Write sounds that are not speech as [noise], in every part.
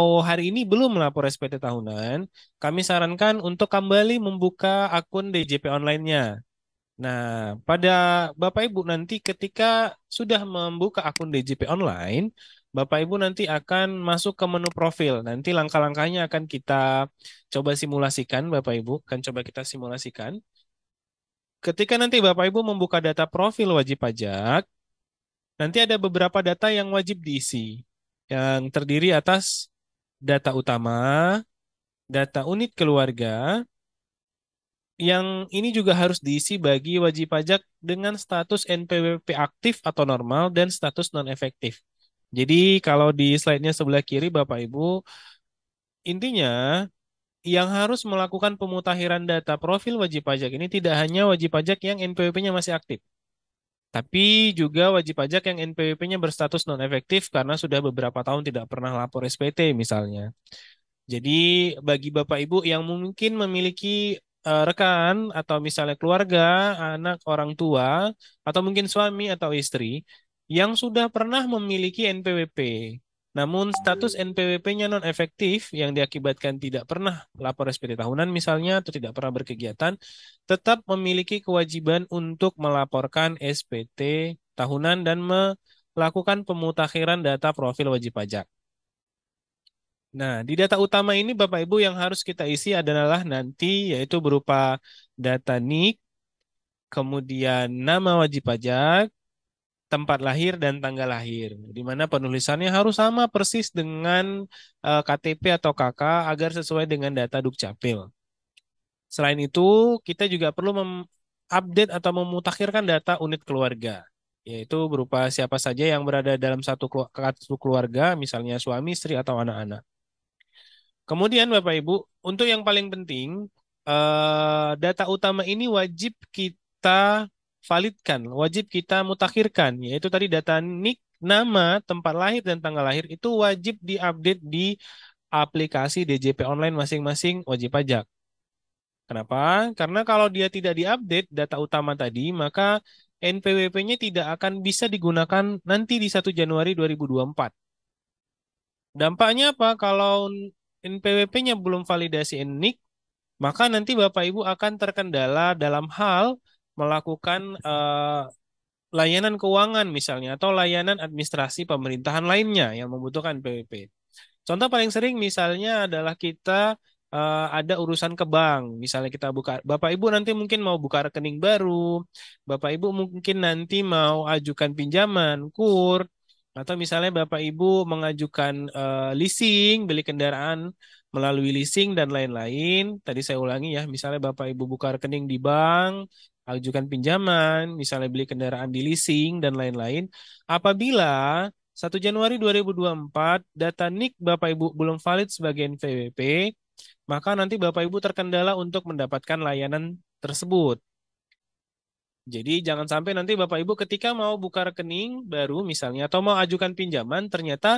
Oh hari ini belum melapor SPT tahunan, kami sarankan untuk kembali membuka akun DJP online-nya. Nah, pada Bapak Ibu nanti ketika sudah membuka akun DJP online, Bapak Ibu nanti akan masuk ke menu profil. Nanti langkah-langkahnya akan kita coba simulasikan, Bapak Ibu, akan coba kita simulasikan. Ketika nanti Bapak Ibu membuka data profil wajib pajak, nanti ada beberapa data yang wajib diisi yang terdiri atas data utama, data unit keluarga, yang ini juga harus diisi bagi wajib pajak dengan status NPWP aktif atau normal dan status non-efektif. Jadi kalau di slide-nya sebelah kiri Bapak Ibu, intinya yang harus melakukan pemutahiran data profil wajib pajak ini tidak hanya wajib pajak yang NPWP-nya masih aktif, tapi juga wajib pajak yang NPWP-nya berstatus non-efektif karena sudah beberapa tahun tidak pernah lapor SPT misalnya. Jadi bagi Bapak Ibu yang mungkin memiliki uh, rekan atau misalnya keluarga, anak, orang tua, atau mungkin suami atau istri yang sudah pernah memiliki NPWP, namun status NPWP-nya non efektif yang diakibatkan tidak pernah lapor SPT tahunan misalnya atau tidak pernah berkegiatan tetap memiliki kewajiban untuk melaporkan SPT tahunan dan melakukan pemutakhiran data profil wajib pajak. Nah, di data utama ini Bapak Ibu yang harus kita isi adalah nanti yaitu berupa data NIK, kemudian nama wajib pajak, tempat lahir dan tanggal lahir, di mana penulisannya harus sama persis dengan uh, eh, KTP atau KK agar sesuai dengan data Dukcapil. Selain itu, kita juga perlu update atau memutakhirkan data unit keluarga, yaitu berupa siapa saja yang berada dalam satu keluarga, misalnya suami, istri, atau anak-anak. Kemudian Bapak Ibu, untuk yang paling penting, eh, data utama ini wajib kita validkan, wajib kita mutakhirkan, yaitu tadi data nik, nama, tempat lahir, dan tanggal lahir itu wajib diupdate di aplikasi DJP online masing-masing wajib pajak. Kenapa? Karena kalau dia tidak diupdate data utama tadi, maka NPWP-nya tidak akan bisa digunakan nanti di 1 Januari 2024. Dampaknya apa? Kalau NPWP-nya belum validasi NIK, maka nanti Bapak Ibu akan terkendala dalam hal melakukan uh, layanan keuangan misalnya atau layanan administrasi pemerintahan lainnya yang membutuhkan PWP. Contoh paling sering misalnya adalah kita uh, ada urusan ke bank. Misalnya kita buka Bapak Ibu nanti mungkin mau buka rekening baru, Bapak Ibu mungkin nanti mau ajukan pinjaman, KUR, atau misalnya Bapak Ibu mengajukan uh, leasing, beli kendaraan melalui leasing dan lain-lain. Tadi saya ulangi ya, misalnya Bapak Ibu buka rekening di bank, ajukan pinjaman, misalnya beli kendaraan di leasing dan lain-lain. Apabila 1 Januari 2024 data NIK Bapak Ibu belum valid sebagai NVWP, maka nanti Bapak Ibu terkendala untuk mendapatkan layanan tersebut. Jadi jangan sampai nanti Bapak Ibu ketika mau buka rekening baru misalnya atau mau ajukan pinjaman ternyata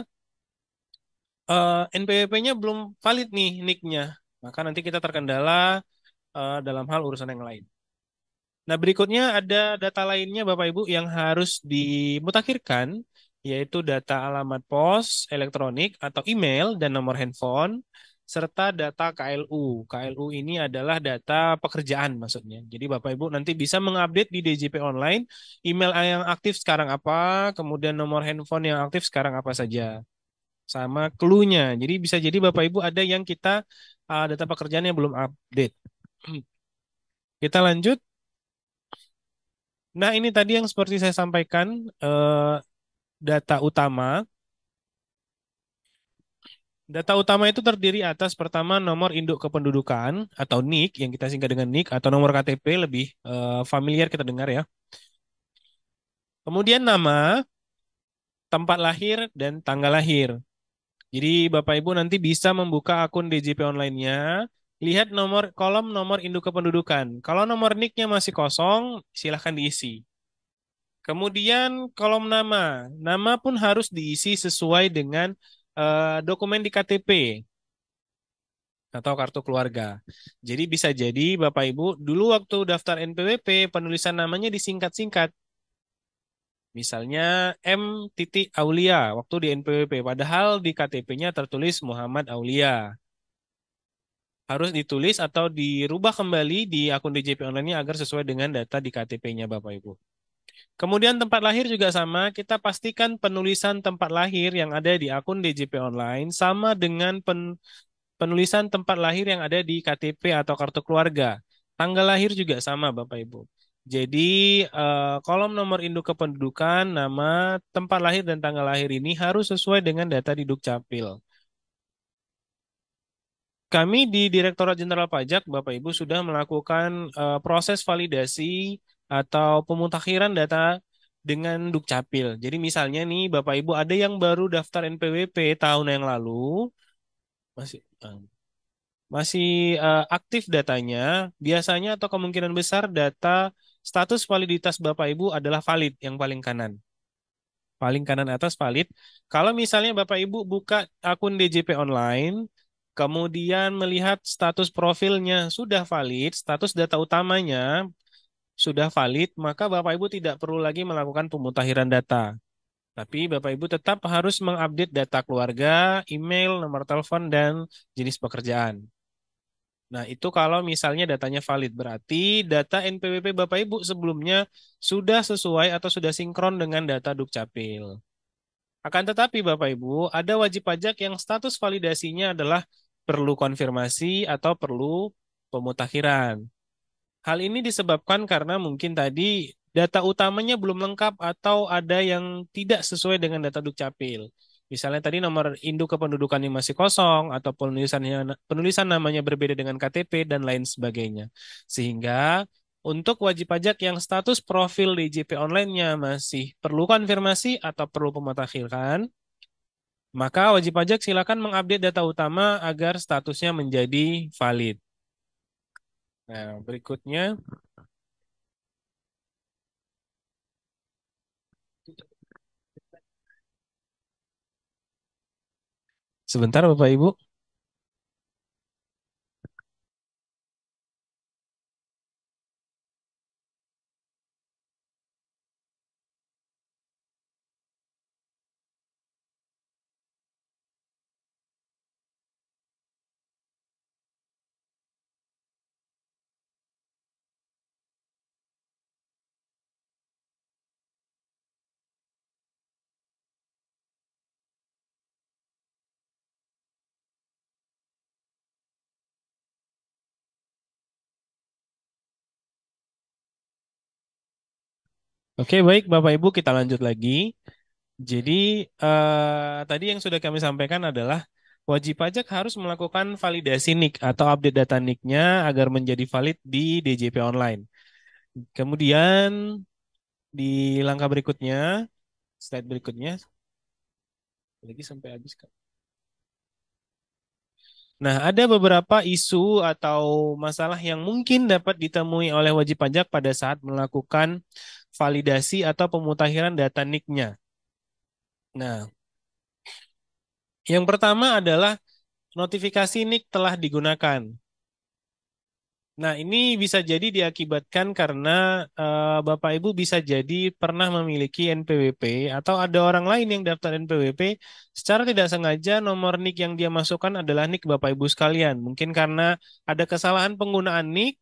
uh, eh, NPWP-nya belum valid nih NIK-nya. Maka nanti kita terkendala uh, dalam hal urusan yang lain. Nah, berikutnya ada data lainnya Bapak Ibu yang harus dimutakhirkan yaitu data alamat pos elektronik atau email dan nomor handphone serta data KLU. KLU ini adalah data pekerjaan maksudnya. Jadi Bapak Ibu nanti bisa mengupdate di DJP online email yang aktif sekarang apa, kemudian nomor handphone yang aktif sekarang apa saja. Sama clue Jadi bisa jadi Bapak Ibu ada yang kita uh, data pekerjaannya belum update. [clears throat] Kita lanjut Nah, ini tadi yang seperti saya sampaikan, eh, data utama. Data utama itu terdiri atas pertama nomor induk kependudukan atau NIK yang kita singkat dengan NIK atau nomor KTP lebih eh, familiar kita dengar ya. Kemudian nama, tempat lahir, dan tanggal lahir. Jadi Bapak Ibu nanti bisa membuka akun DJP online-nya, lihat nomor kolom nomor induk kependudukan. Kalau nomor nicknya masih kosong, silahkan diisi. Kemudian kolom nama, nama pun harus diisi sesuai dengan uh, dokumen di KTP atau kartu keluarga. Jadi bisa jadi Bapak Ibu dulu waktu daftar NPWP penulisan namanya disingkat-singkat. Misalnya M Aulia waktu di NPWP padahal di KTP-nya tertulis Muhammad Aulia harus ditulis atau dirubah kembali di akun DJP online-nya agar sesuai dengan data di KTP-nya Bapak Ibu. Kemudian tempat lahir juga sama, kita pastikan penulisan tempat lahir yang ada di akun DJP online sama dengan pen penulisan tempat lahir yang ada di KTP atau kartu keluarga. Tanggal lahir juga sama Bapak Ibu. Jadi eh, kolom nomor induk kependudukan, nama, tempat lahir dan tanggal lahir ini harus sesuai dengan data di Dukcapil. Kami di Direktorat Jenderal Pajak, Bapak Ibu sudah melakukan uh, proses validasi atau pemutakhiran data dengan Dukcapil. Jadi misalnya nih Bapak Ibu ada yang baru daftar NPWP tahun yang lalu masih eh, masih uh, aktif datanya, biasanya atau kemungkinan besar data status validitas Bapak Ibu adalah valid yang paling kanan paling kanan atas valid. Kalau misalnya Bapak Ibu buka akun DJP online, Kemudian melihat status profilnya sudah valid, status data utamanya sudah valid, maka Bapak Ibu tidak perlu lagi melakukan pemutahiran data. Tapi Bapak Ibu tetap harus mengupdate data keluarga, email, nomor telepon, dan jenis pekerjaan. Nah, itu kalau misalnya datanya valid, berarti data NPWP Bapak Ibu sebelumnya sudah sesuai atau sudah sinkron dengan data Dukcapil. Akan tetapi Bapak Ibu, ada wajib pajak yang status validasinya adalah perlu konfirmasi atau perlu pemutakhiran. Hal ini disebabkan karena mungkin tadi data utamanya belum lengkap atau ada yang tidak sesuai dengan data Dukcapil. Misalnya tadi nomor induk kependudukan yang masih kosong atau penulisannya penulisan namanya berbeda dengan KTP dan lain sebagainya. Sehingga untuk wajib pajak yang status profil DJP online-nya masih perlu konfirmasi atau perlu pemutakhiran, maka wajib pajak silakan mengupdate data utama agar statusnya menjadi valid. Nah, berikutnya Sebentar Bapak Ibu. Oke, baik Bapak Ibu, kita lanjut lagi. Jadi, eh, tadi yang sudah kami sampaikan adalah wajib pajak harus melakukan validasi NIK atau update data NIK-nya agar menjadi valid di DJP Online. Kemudian, di langkah berikutnya, slide berikutnya, lagi sampai habis, Kak. Nah, ada beberapa isu atau masalah yang mungkin dapat ditemui oleh wajib pajak pada saat melakukan validasi atau pemutakhiran data nic nya Nah, yang pertama adalah notifikasi nik telah digunakan. Nah, ini bisa jadi diakibatkan karena e, Bapak Ibu bisa jadi pernah memiliki NPWP atau ada orang lain yang daftar NPWP secara tidak sengaja nomor NIK yang dia masukkan adalah NIK Bapak Ibu sekalian. Mungkin karena ada kesalahan penggunaan NIK,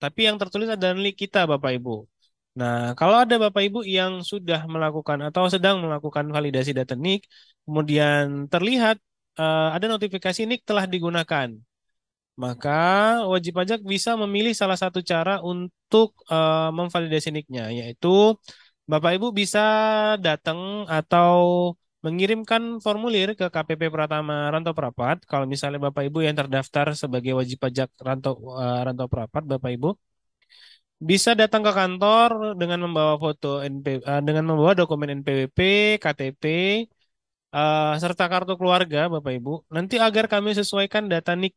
tapi yang tertulis adalah NIK kita Bapak Ibu. Nah, kalau ada Bapak Ibu yang sudah melakukan atau sedang melakukan validasi data NIK, kemudian terlihat uh, ada notifikasi NIK telah digunakan, maka wajib pajak bisa memilih salah satu cara untuk uh, memvalidasi NIK-nya, yaitu Bapak Ibu bisa datang atau mengirimkan formulir ke KPP Pratama Rantau Prapat kalau misalnya Bapak Ibu yang terdaftar sebagai wajib pajak Rantau uh, Rantau Prapat Bapak Ibu bisa datang ke kantor dengan membawa foto NP, eh, dengan membawa dokumen NPWP, KTP, eh, serta kartu keluarga, Bapak Ibu. Nanti agar kami sesuaikan data nik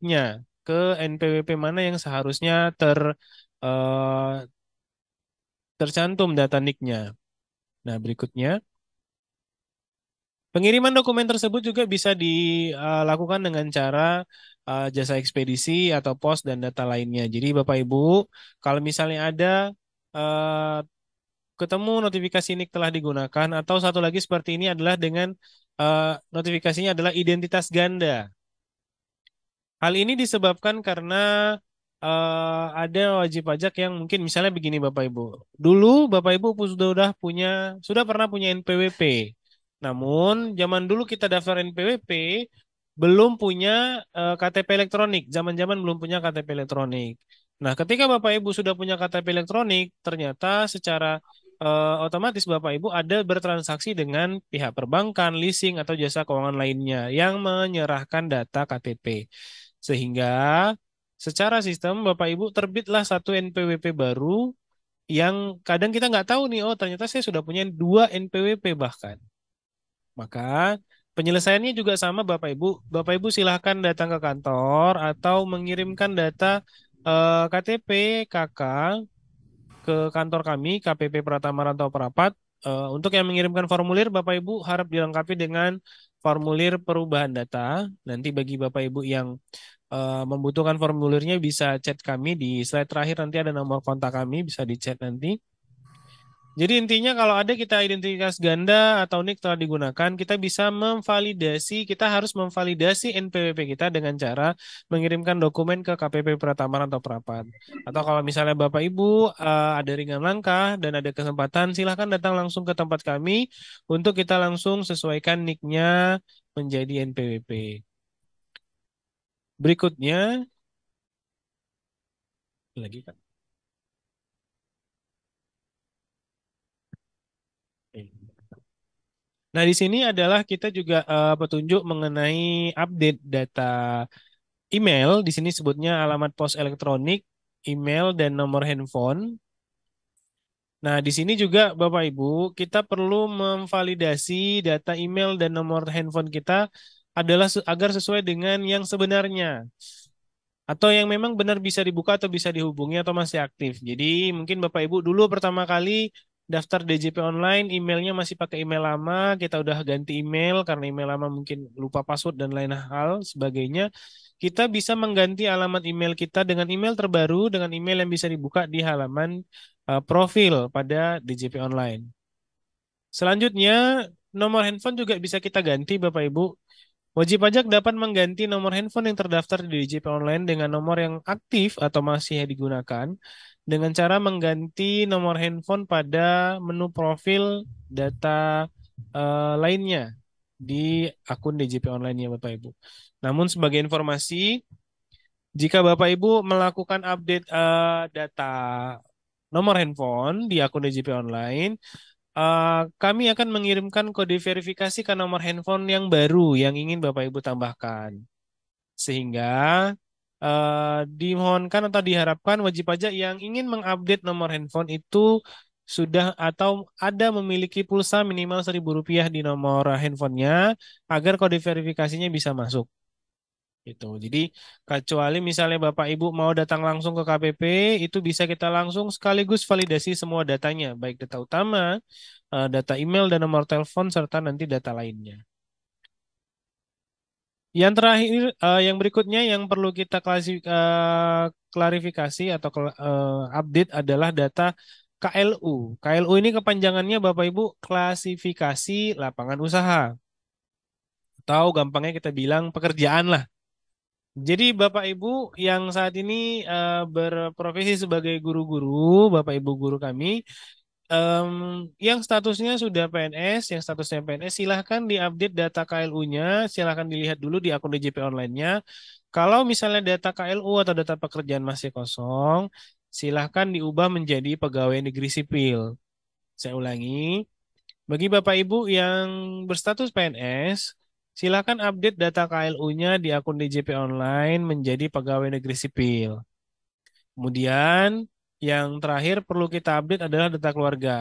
ke NPWP mana yang seharusnya ter eh, tercantum data nik Nah, berikutnya. Pengiriman dokumen tersebut juga bisa dilakukan dengan cara uh, jasa ekspedisi atau pos dan data lainnya. Jadi Bapak Ibu, kalau misalnya ada uh, ketemu notifikasi ini telah digunakan atau satu lagi seperti ini adalah dengan uh, notifikasinya adalah identitas ganda. Hal ini disebabkan karena uh, ada wajib pajak yang mungkin misalnya begini Bapak Ibu. Dulu Bapak Ibu sudah punya sudah pernah punya NPWP. Namun zaman dulu kita daftar NPWP belum punya uh, eh, KTP elektronik, zaman-zaman belum punya KTP elektronik. Nah, ketika Bapak Ibu sudah punya KTP elektronik, ternyata secara uh, otomatis Bapak Ibu ada bertransaksi dengan pihak perbankan, leasing atau jasa keuangan lainnya yang menyerahkan data KTP. Sehingga secara sistem Bapak Ibu terbitlah satu NPWP baru yang kadang kita nggak tahu nih, oh ternyata saya sudah punya dua NPWP bahkan. Maka Penyelesaiannya juga sama Bapak Ibu. Bapak Ibu silahkan datang ke kantor atau mengirimkan data eh, KTP KK ke kantor kami KPP Pratama Rantau Perapat. Eh, untuk yang mengirimkan formulir Bapak Ibu harap dilengkapi dengan formulir perubahan data. Nanti bagi Bapak Ibu yang eh, membutuhkan formulirnya bisa chat kami di slide terakhir nanti ada nomor kontak kami bisa di chat nanti. Jadi intinya kalau ada kita identitas ganda atau nik telah digunakan, kita bisa memvalidasi, kita harus memvalidasi NPWP kita dengan cara mengirimkan dokumen ke KPP Pratama atau Prapat. Atau kalau misalnya Bapak Ibu eh, ada ringan langkah dan ada kesempatan, silahkan datang langsung ke tempat kami untuk kita langsung sesuaikan niknya menjadi NPWP. Berikutnya, lagi kan? Nah, di sini adalah kita juga uh, petunjuk mengenai update data email. Di sini sebutnya alamat pos elektronik, email, dan nomor handphone. Nah, di sini juga Bapak Ibu, kita perlu memvalidasi data email dan nomor handphone kita adalah agar sesuai dengan yang sebenarnya. Atau yang memang benar bisa dibuka atau bisa dihubungi atau masih aktif. Jadi mungkin Bapak Ibu dulu pertama kali daftar DJP online, emailnya masih pakai email lama, kita udah ganti email karena email lama mungkin lupa password dan lain hal sebagainya. Kita bisa mengganti alamat email kita dengan email terbaru dengan email yang bisa dibuka di halaman uh, profil pada DJP online. Selanjutnya, nomor handphone juga bisa kita ganti Bapak Ibu. Wajib pajak dapat mengganti nomor handphone yang terdaftar di DJP online dengan nomor yang aktif atau masih digunakan dengan cara mengganti nomor handphone pada menu profil data uh, lainnya di akun DJP online ya Bapak Ibu. Namun sebagai informasi, jika Bapak Ibu melakukan update uh, data nomor handphone di akun DJP online, uh, kami akan mengirimkan kode verifikasi ke nomor handphone yang baru yang ingin Bapak Ibu tambahkan. Sehingga Eh, dimohonkan atau diharapkan wajib pajak yang ingin mengupdate nomor handphone itu sudah atau ada memiliki pulsa minimal rp rupiah di nomor handphonenya agar kode verifikasinya bisa masuk. Gitu. Jadi kecuali misalnya Bapak Ibu mau datang langsung ke KPP, itu bisa kita langsung sekaligus validasi semua datanya, baik data utama, eh, data email dan nomor telepon serta nanti data lainnya. Yang terakhir, uh, yang berikutnya yang perlu kita klasif, uh, eh, klarifikasi atau uh, update adalah data KLU. KLU ini kepanjangannya Bapak Ibu klasifikasi lapangan usaha. Tahu gampangnya kita bilang pekerjaan lah. Jadi Bapak Ibu yang saat ini uh, berprofesi sebagai guru-guru, Bapak Ibu guru kami um, yang statusnya sudah PNS, yang statusnya PNS, silahkan diupdate data KLU-nya, silahkan dilihat dulu di akun DJP online-nya. Kalau misalnya data KLU atau data pekerjaan masih kosong, silahkan diubah menjadi pegawai negeri sipil. Saya ulangi, bagi Bapak Ibu yang berstatus PNS, silahkan update data KLU-nya di akun DJP Online menjadi pegawai negeri sipil. Kemudian, yang terakhir perlu kita update adalah data keluarga.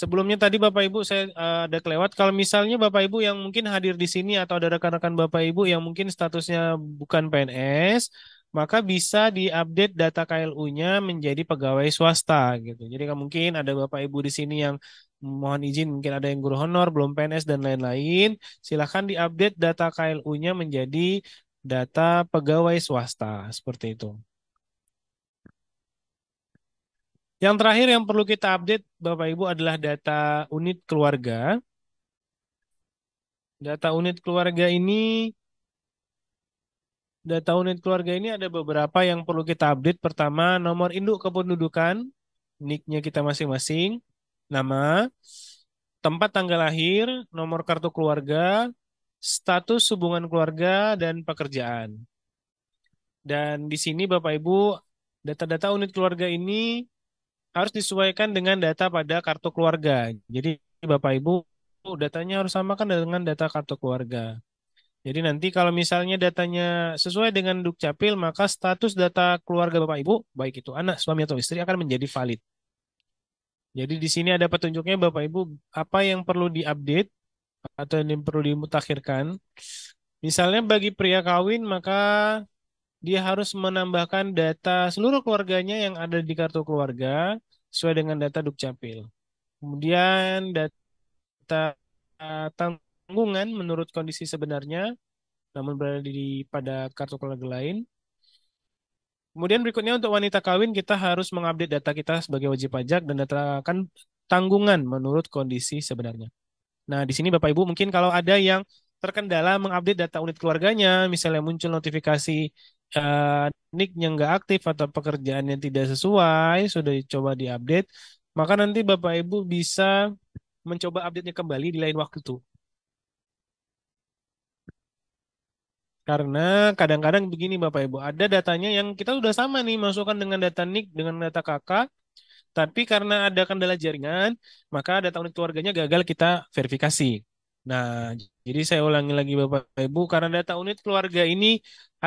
Sebelumnya tadi Bapak Ibu saya uh, ada kelewat. Kalau misalnya Bapak Ibu yang mungkin hadir di sini atau ada rekan-rekan Bapak Ibu yang mungkin statusnya bukan PNS, maka bisa diupdate data KLU-nya menjadi pegawai swasta gitu. Jadi mungkin ada Bapak Ibu di sini yang mohon izin mungkin ada yang guru honor, belum PNS dan lain-lain, silahkan diupdate data KLU-nya menjadi data pegawai swasta seperti itu. Yang terakhir yang perlu kita update Bapak Ibu adalah data unit keluarga. Data unit keluarga ini data unit keluarga ini ada beberapa yang perlu kita update. Pertama, nomor induk kependudukan, nicknya kita masing-masing, nama, tempat tanggal lahir, nomor kartu keluarga, status hubungan keluarga, dan pekerjaan. Dan di sini Bapak Ibu, data-data unit keluarga ini harus disesuaikan dengan data pada kartu keluarga. Jadi Bapak Ibu datanya harus sama kan dengan data kartu keluarga. Jadi nanti kalau misalnya datanya sesuai dengan Dukcapil, maka status data keluarga Bapak Ibu, baik itu anak, suami atau istri akan menjadi valid. Jadi di sini ada petunjuknya Bapak Ibu apa yang perlu diupdate atau yang perlu dimutakhirkan. Misalnya bagi pria kawin maka dia harus menambahkan data seluruh keluarganya yang ada di kartu keluarga sesuai dengan data Dukcapil. Kemudian data eh, tanggungan menurut kondisi sebenarnya, namun berada di pada kartu keluarga lain. Kemudian berikutnya untuk wanita kawin kita harus mengupdate data kita sebagai wajib pajak dan data kan tanggungan menurut kondisi sebenarnya. Nah, di sini Bapak Ibu mungkin kalau ada yang terkendala mengupdate data unit keluarganya, misalnya muncul notifikasi uh, eh, nicknya nggak aktif atau pekerjaannya tidak sesuai, sudah dicoba diupdate, maka nanti Bapak Ibu bisa mencoba update-nya kembali di lain waktu. Karena kadang-kadang begini Bapak Ibu, ada datanya yang kita sudah sama nih masukkan dengan data nick dengan data kakak, tapi karena ada kendala jaringan, maka data unik keluarganya gagal kita verifikasi. Nah, jadi saya ulangi lagi Bapak Ibu, karena data unit keluarga ini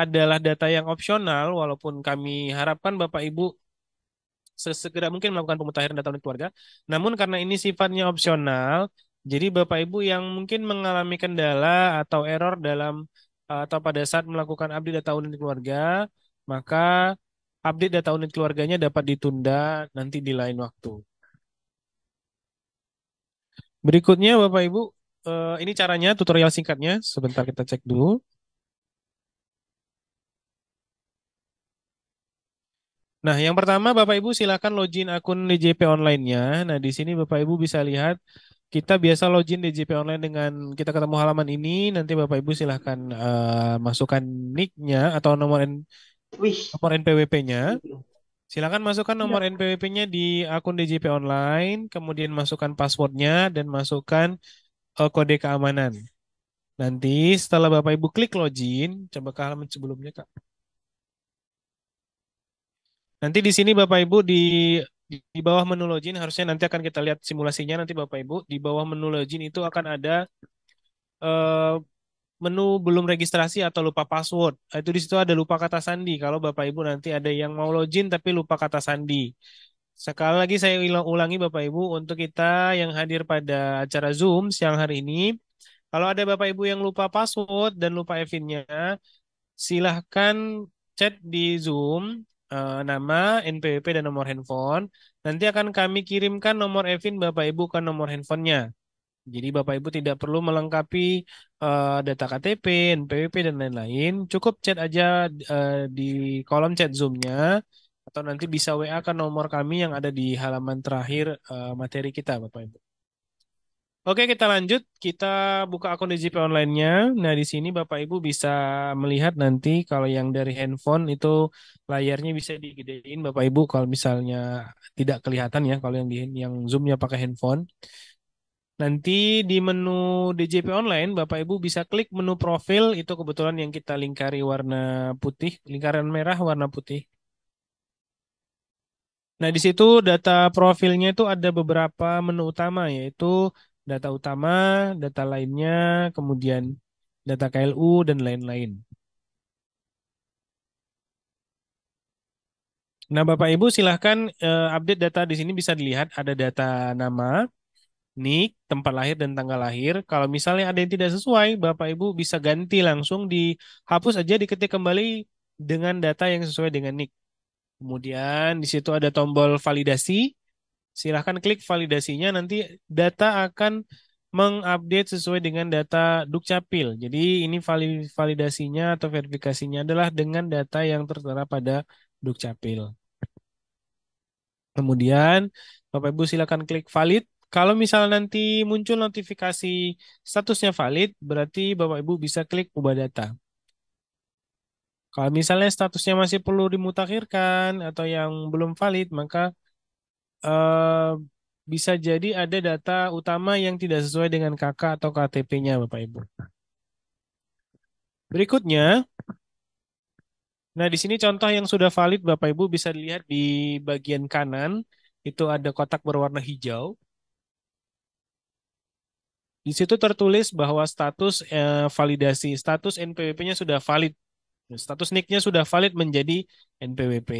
adalah data yang opsional, walaupun kami harapkan Bapak Ibu sesegera mungkin melakukan pemutakhiran data unit keluarga. Namun karena ini sifatnya opsional, jadi Bapak Ibu yang mungkin mengalami kendala atau error dalam atau pada saat melakukan update data unit keluarga, maka update data unit keluarganya dapat ditunda nanti di lain waktu. Berikutnya Bapak Ibu, uh, ini caranya tutorial singkatnya. Sebentar kita cek dulu. Nah, yang pertama Bapak Ibu silakan login akun DJP online-nya. Nah, di sini Bapak Ibu bisa lihat kita biasa login DJP online dengan kita ketemu halaman ini. Nanti Bapak Ibu silahkan uh, eh, masukkan nick-nya atau nomor N nomor NPWP-nya. Silakan masukkan nomor iya. NPWP-nya di akun DJP online, kemudian masukkan password-nya dan masukkan uh, kode keamanan. Nanti setelah Bapak Ibu klik login, coba ke halaman sebelumnya Kak. Nanti di sini Bapak Ibu di di bawah menu login harusnya nanti akan kita lihat simulasinya nanti Bapak Ibu di bawah menu login itu akan ada uh, menu belum registrasi atau lupa password. Itu di situ ada lupa kata sandi kalau Bapak Ibu nanti ada yang mau login tapi lupa kata sandi. Sekali lagi saya ulangi Bapak Ibu untuk kita yang hadir pada acara Zoom siang hari ini. Kalau ada Bapak Ibu yang lupa password dan lupa EVIN-nya, silahkan chat di Zoom eh, nama, NPWP, dan nomor handphone. Nanti akan kami kirimkan nomor EVIN Bapak Ibu ke nomor handphonenya. Jadi Bapak Ibu tidak perlu melengkapi eh, data KTP, NPWP, dan lain-lain. Cukup chat aja eh, di kolom chat Zoom-nya atau nanti bisa WA ke nomor kami yang ada di halaman terakhir uh, materi kita Bapak Ibu. Oke, kita lanjut. Kita buka akun DJP online-nya. Nah, di sini Bapak Ibu bisa melihat nanti kalau yang dari handphone itu layarnya bisa digedein Bapak Ibu kalau misalnya tidak kelihatan ya kalau yang di yang Zoom-nya pakai handphone. Nanti di menu DJP online Bapak Ibu bisa klik menu profil itu kebetulan yang kita lingkari warna putih, lingkaran merah warna putih. Nah, di situ data profilnya itu ada beberapa menu utama, yaitu data utama, data lainnya, kemudian data KLU, dan lain-lain. Nah, Bapak Ibu silahkan eh, update data di sini bisa dilihat ada data nama, nik, tempat lahir dan tanggal lahir. Kalau misalnya ada yang tidak sesuai, Bapak Ibu bisa ganti langsung dihapus aja diketik kembali dengan data yang sesuai dengan nik. Kemudian di situ ada tombol validasi. Silahkan klik validasinya, nanti data akan mengupdate sesuai dengan data Dukcapil. Jadi ini validasinya atau verifikasinya adalah dengan data yang tertera pada Dukcapil. Kemudian Bapak Ibu silakan klik valid. Kalau misalnya nanti muncul notifikasi statusnya valid, berarti Bapak Ibu bisa klik ubah data. Kalau misalnya statusnya masih perlu dimutakhirkan atau yang belum valid, maka uh, bisa jadi ada data utama yang tidak sesuai dengan KK atau KTP-nya, Bapak Ibu. Berikutnya, nah di sini contoh yang sudah valid Bapak Ibu bisa dilihat di bagian kanan, itu ada kotak berwarna hijau. Di situ tertulis bahwa status eh, validasi, status NPWP-nya sudah valid Status nicknya sudah valid menjadi NPWP.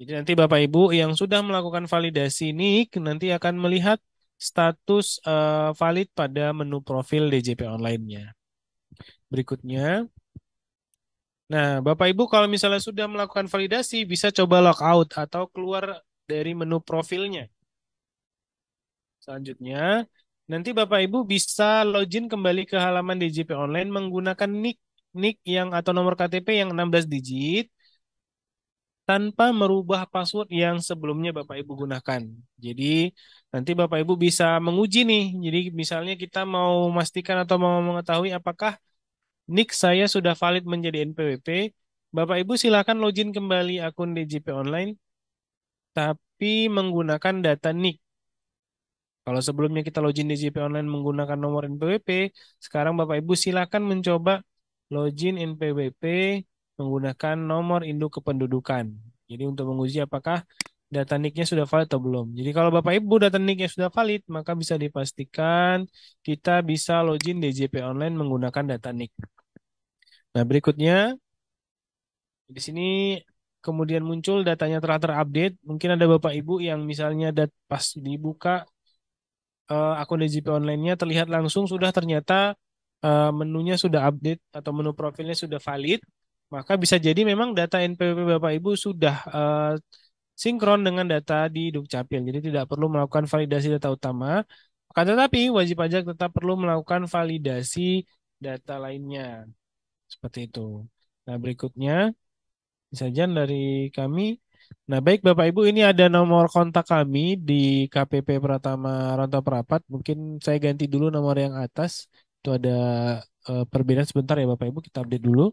Jadi nanti Bapak Ibu yang sudah melakukan validasi nik nanti akan melihat status uh, valid pada menu profil DJP online-nya. Berikutnya. Nah, Bapak Ibu kalau misalnya sudah melakukan validasi bisa coba logout atau keluar dari menu profilnya. Selanjutnya, nanti Bapak Ibu bisa login kembali ke halaman DJP online menggunakan nik nik yang atau nomor KTP yang 16 digit tanpa merubah password yang sebelumnya Bapak Ibu gunakan. Jadi nanti Bapak Ibu bisa menguji nih. Jadi misalnya kita mau memastikan atau mau mengetahui apakah nick saya sudah valid menjadi NPWP. Bapak Ibu silakan login kembali akun DJP online tapi menggunakan data nick. Kalau sebelumnya kita login DJP online menggunakan nomor NPWP, sekarang Bapak Ibu silakan mencoba login NPWP menggunakan nomor induk kependudukan. Jadi untuk menguji apakah data nicknya sudah valid atau belum. Jadi kalau Bapak Ibu data nicknya sudah valid, maka bisa dipastikan kita bisa login DJP online menggunakan data nick. Nah berikutnya, di sini kemudian muncul datanya telah terupdate. Mungkin ada Bapak Ibu yang misalnya dat pas dibuka eh, akun DJP online-nya terlihat langsung sudah ternyata Eh, menunya sudah update atau menu profilnya sudah valid, maka bisa jadi memang data NPWP Bapak Ibu sudah uh, sinkron dengan data di Dukcapil. Jadi tidak perlu melakukan validasi data utama. Akan tetapi wajib pajak tetap perlu melakukan validasi data lainnya. Seperti itu. Nah, berikutnya saja dari kami. Nah, baik Bapak Ibu, ini ada nomor kontak kami di KPP Pratama Rantau Perapat. Mungkin saya ganti dulu nomor yang atas itu ada uh, perbedaan sebentar ya Bapak Ibu, kita update dulu.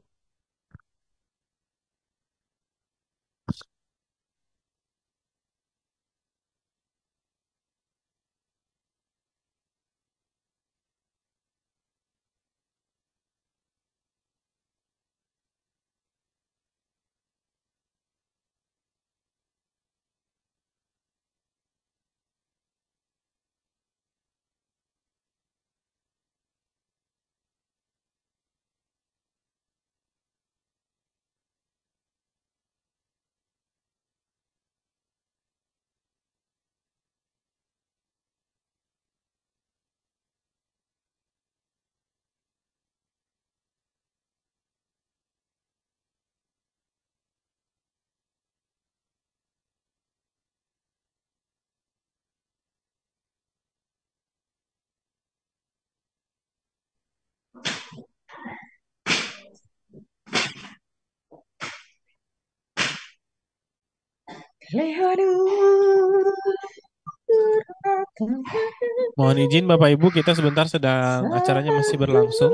Mohon izin Bapak Ibu, kita sebentar sedang acaranya masih berlangsung.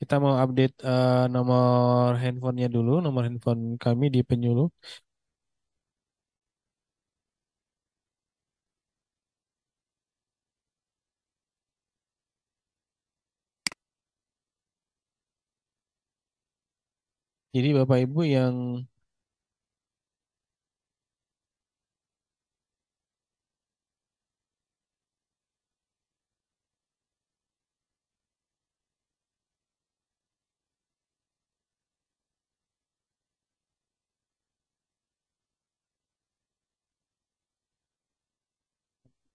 Kita mau update uh, nomor handphonenya dulu, nomor handphone kami di penyuluh. Jadi Bapak Ibu yang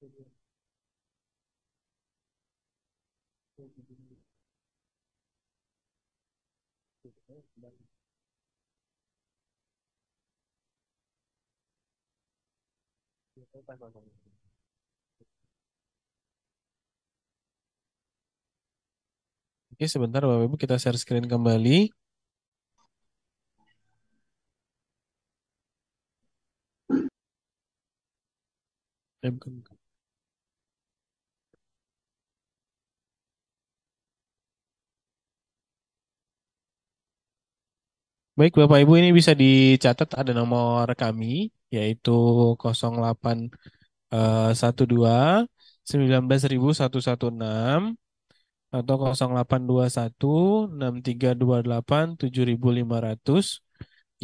Oke, sebentar Bapak Ibu kita share screen kembali. Oke, Baik, Bapak Ibu ini bisa dicatat ada nomor kami yaitu 0812 19116 eh, atau 0821 6328 7500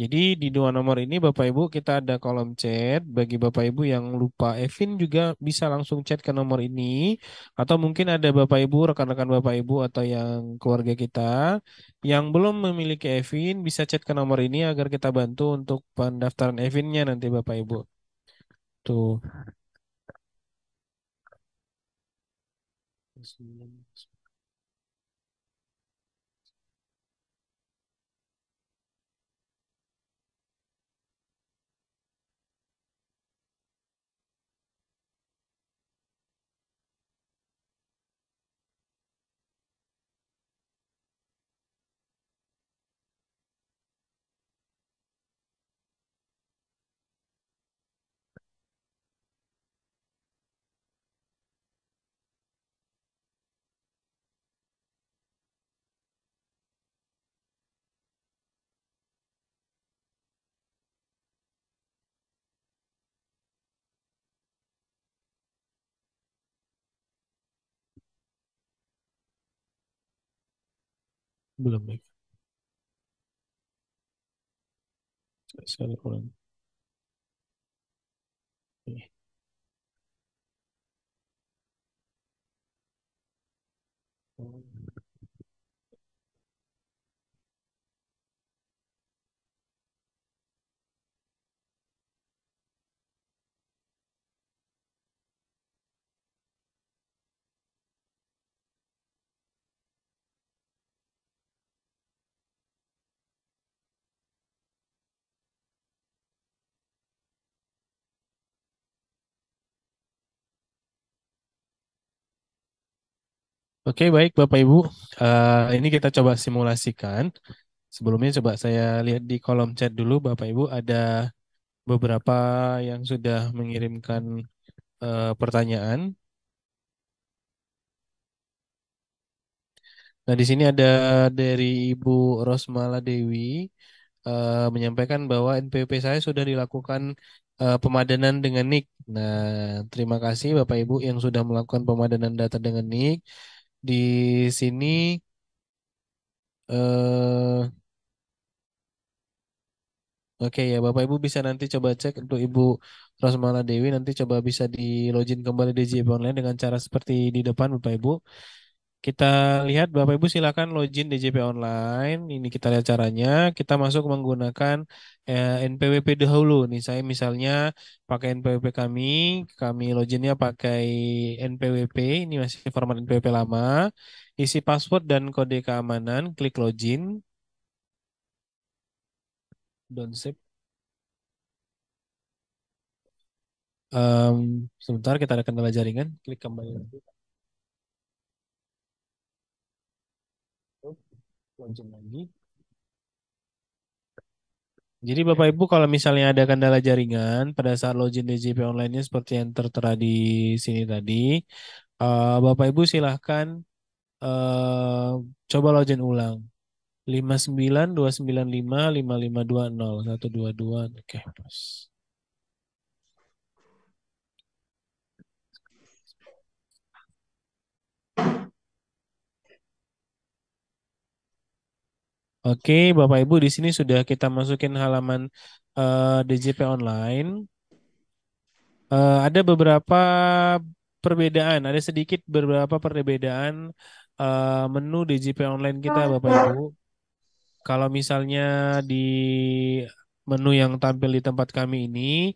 jadi di dua nomor ini Bapak Ibu kita ada kolom chat. Bagi Bapak Ibu yang lupa Evin juga bisa langsung chat ke nomor ini atau mungkin ada Bapak Ibu rekan-rekan Bapak Ibu atau yang keluarga kita yang belum memiliki Evin bisa chat ke nomor ini agar kita bantu untuk pendaftaran Evinnya nanti Bapak Ibu. Tuh. belum baik saya ulang Oke. Okay. Oh, Oke, baik Bapak Ibu. Uh, ini kita coba simulasikan. Sebelumnya coba saya lihat di kolom chat dulu Bapak Ibu ada beberapa yang sudah mengirimkan uh, pertanyaan. Nah, di sini ada dari Ibu Rosmala Dewi uh, menyampaikan bahwa NPWP saya sudah dilakukan uh, pemadanan dengan NIK. Nah, terima kasih Bapak Ibu yang sudah melakukan pemadanan data dengan NIK di sini eh Oke ya Bapak Ibu bisa nanti coba cek untuk Ibu Rosmala Dewi nanti coba bisa di login kembali di JP Online dengan cara seperti di depan Bapak Ibu. Kita lihat Bapak Ibu silakan login DJP online. Ini kita lihat caranya. Kita masuk menggunakan eh, NPWP dahulu. Nih saya misalnya pakai NPWP kami, kami loginnya pakai NPWP. Ini masih format NPWP lama. Isi password dan kode keamanan, klik login. Don't save. Um, sebentar kita ada kendala jaringan, klik kembali lagi. login lagi. Jadi Bapak Ibu kalau misalnya ada kendala jaringan pada saat login DJP online-nya seperti yang tertera di sini tadi, uh, Bapak Ibu silahkan uh, coba login ulang. 59 295 5520 122 oke okay, pas. Oke, Bapak Ibu di sini sudah kita masukin halaman uh, eh, DJP online. Uh, ada beberapa perbedaan, ada sedikit beberapa perbedaan uh, menu DJP online kita, Bapak Ibu. Kalau misalnya di menu yang tampil di tempat kami ini,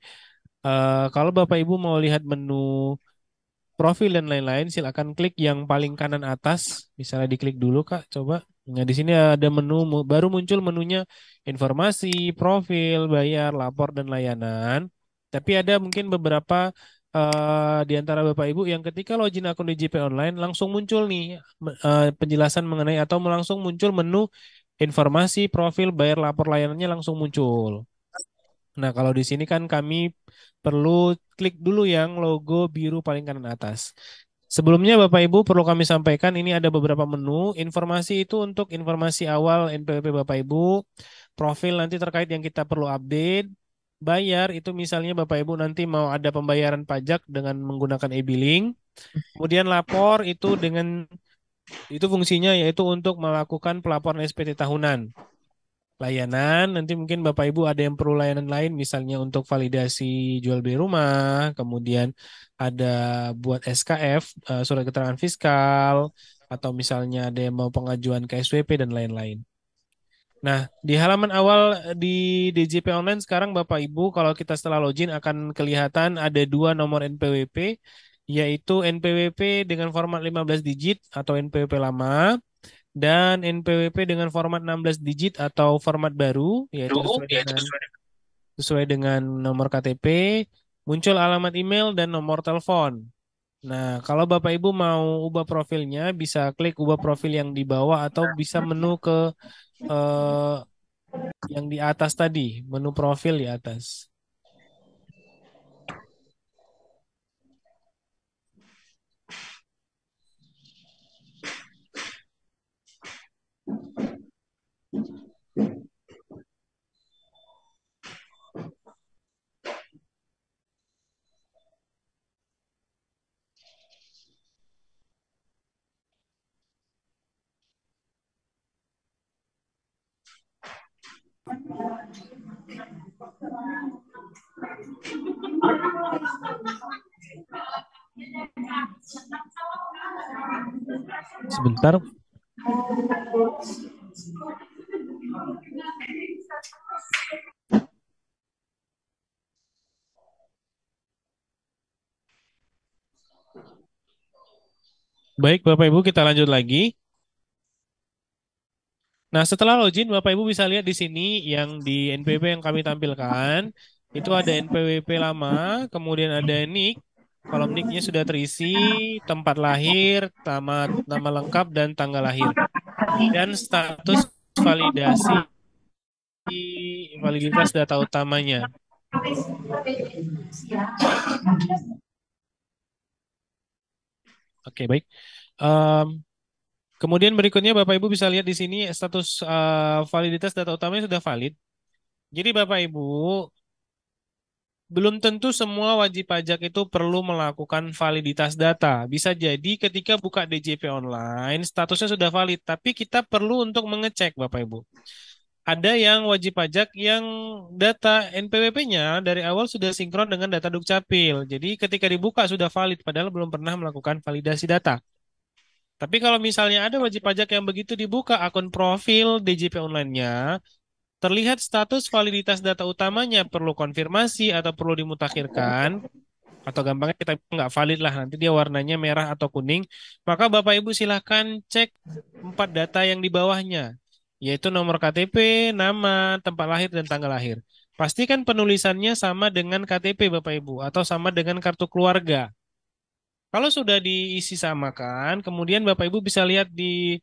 uh, kalau Bapak Ibu mau lihat menu profil dan lain-lain, silakan klik yang paling kanan atas. Misalnya diklik dulu, Kak, coba. Nah, di sini ada menu baru muncul menunya informasi, profil, bayar, lapor dan layanan. Tapi ada mungkin beberapa uh, di antara Bapak Ibu yang ketika login akun DJP online langsung muncul nih uh, penjelasan mengenai atau langsung muncul menu informasi, profil, bayar, lapor layanannya langsung muncul. Nah, kalau di sini kan kami perlu klik dulu yang logo biru paling kanan atas. Sebelumnya Bapak Ibu perlu kami sampaikan ini ada beberapa menu. Informasi itu untuk informasi awal NPWP Bapak Ibu, profil nanti terkait yang kita perlu update, bayar itu misalnya Bapak Ibu nanti mau ada pembayaran pajak dengan menggunakan e-billing. Kemudian lapor itu dengan itu fungsinya yaitu untuk melakukan pelaporan SPT tahunan layanan. Nanti mungkin Bapak Ibu ada yang perlu layanan lain, misalnya untuk validasi jual beli rumah, kemudian ada buat SKF, eh, surat keterangan fiskal, atau misalnya ada yang mau pengajuan KSWP dan lain-lain. Nah, di halaman awal eh, di DJP Online sekarang Bapak Ibu kalau kita setelah login akan kelihatan ada dua nomor NPWP yaitu NPWP dengan format 15 digit atau NPWP lama dan NPWP dengan format 16 digit atau format baru yaitu oh, iya, sesuai, dengan, sesuai dengan nomor KTP, muncul alamat email dan nomor telepon. Nah, kalau Bapak Ibu mau ubah profilnya bisa klik ubah profil yang di bawah atau bisa menu ke eh, yang di atas tadi, menu profil di atas. Sebentar. Baik, Bapak Ibu, kita lanjut lagi. Nah, setelah login Bapak Ibu bisa lihat di sini yang di NPWP yang kami tampilkan, itu ada NPWP lama, kemudian ada NIK, kolom NIK-nya sudah terisi, tempat lahir, nama, nama lengkap dan tanggal lahir. Dan status validasi validitas data utamanya. Oke, okay, baik. Um, Kemudian berikutnya Bapak Ibu bisa lihat di sini status uh, validitas data utamanya sudah valid. Jadi Bapak Ibu belum tentu semua wajib pajak itu perlu melakukan validitas data. Bisa jadi ketika buka DJP online statusnya sudah valid, tapi kita perlu untuk mengecek Bapak Ibu. Ada yang wajib pajak yang data NPWP-nya dari awal sudah sinkron dengan data Dukcapil. Jadi ketika dibuka sudah valid padahal belum pernah melakukan validasi data. Tapi kalau misalnya ada wajib pajak yang begitu dibuka akun profil DJP online-nya, terlihat status validitas data utamanya perlu konfirmasi atau perlu dimutakhirkan, atau gampangnya kita nggak valid lah, nanti dia warnanya merah atau kuning, maka Bapak Ibu silahkan cek empat data yang di bawahnya, yaitu nomor KTP, nama, tempat lahir, dan tanggal lahir. Pastikan penulisannya sama dengan KTP Bapak Ibu atau sama dengan kartu keluarga. Kalau sudah diisi samakan, kemudian Bapak Ibu bisa lihat di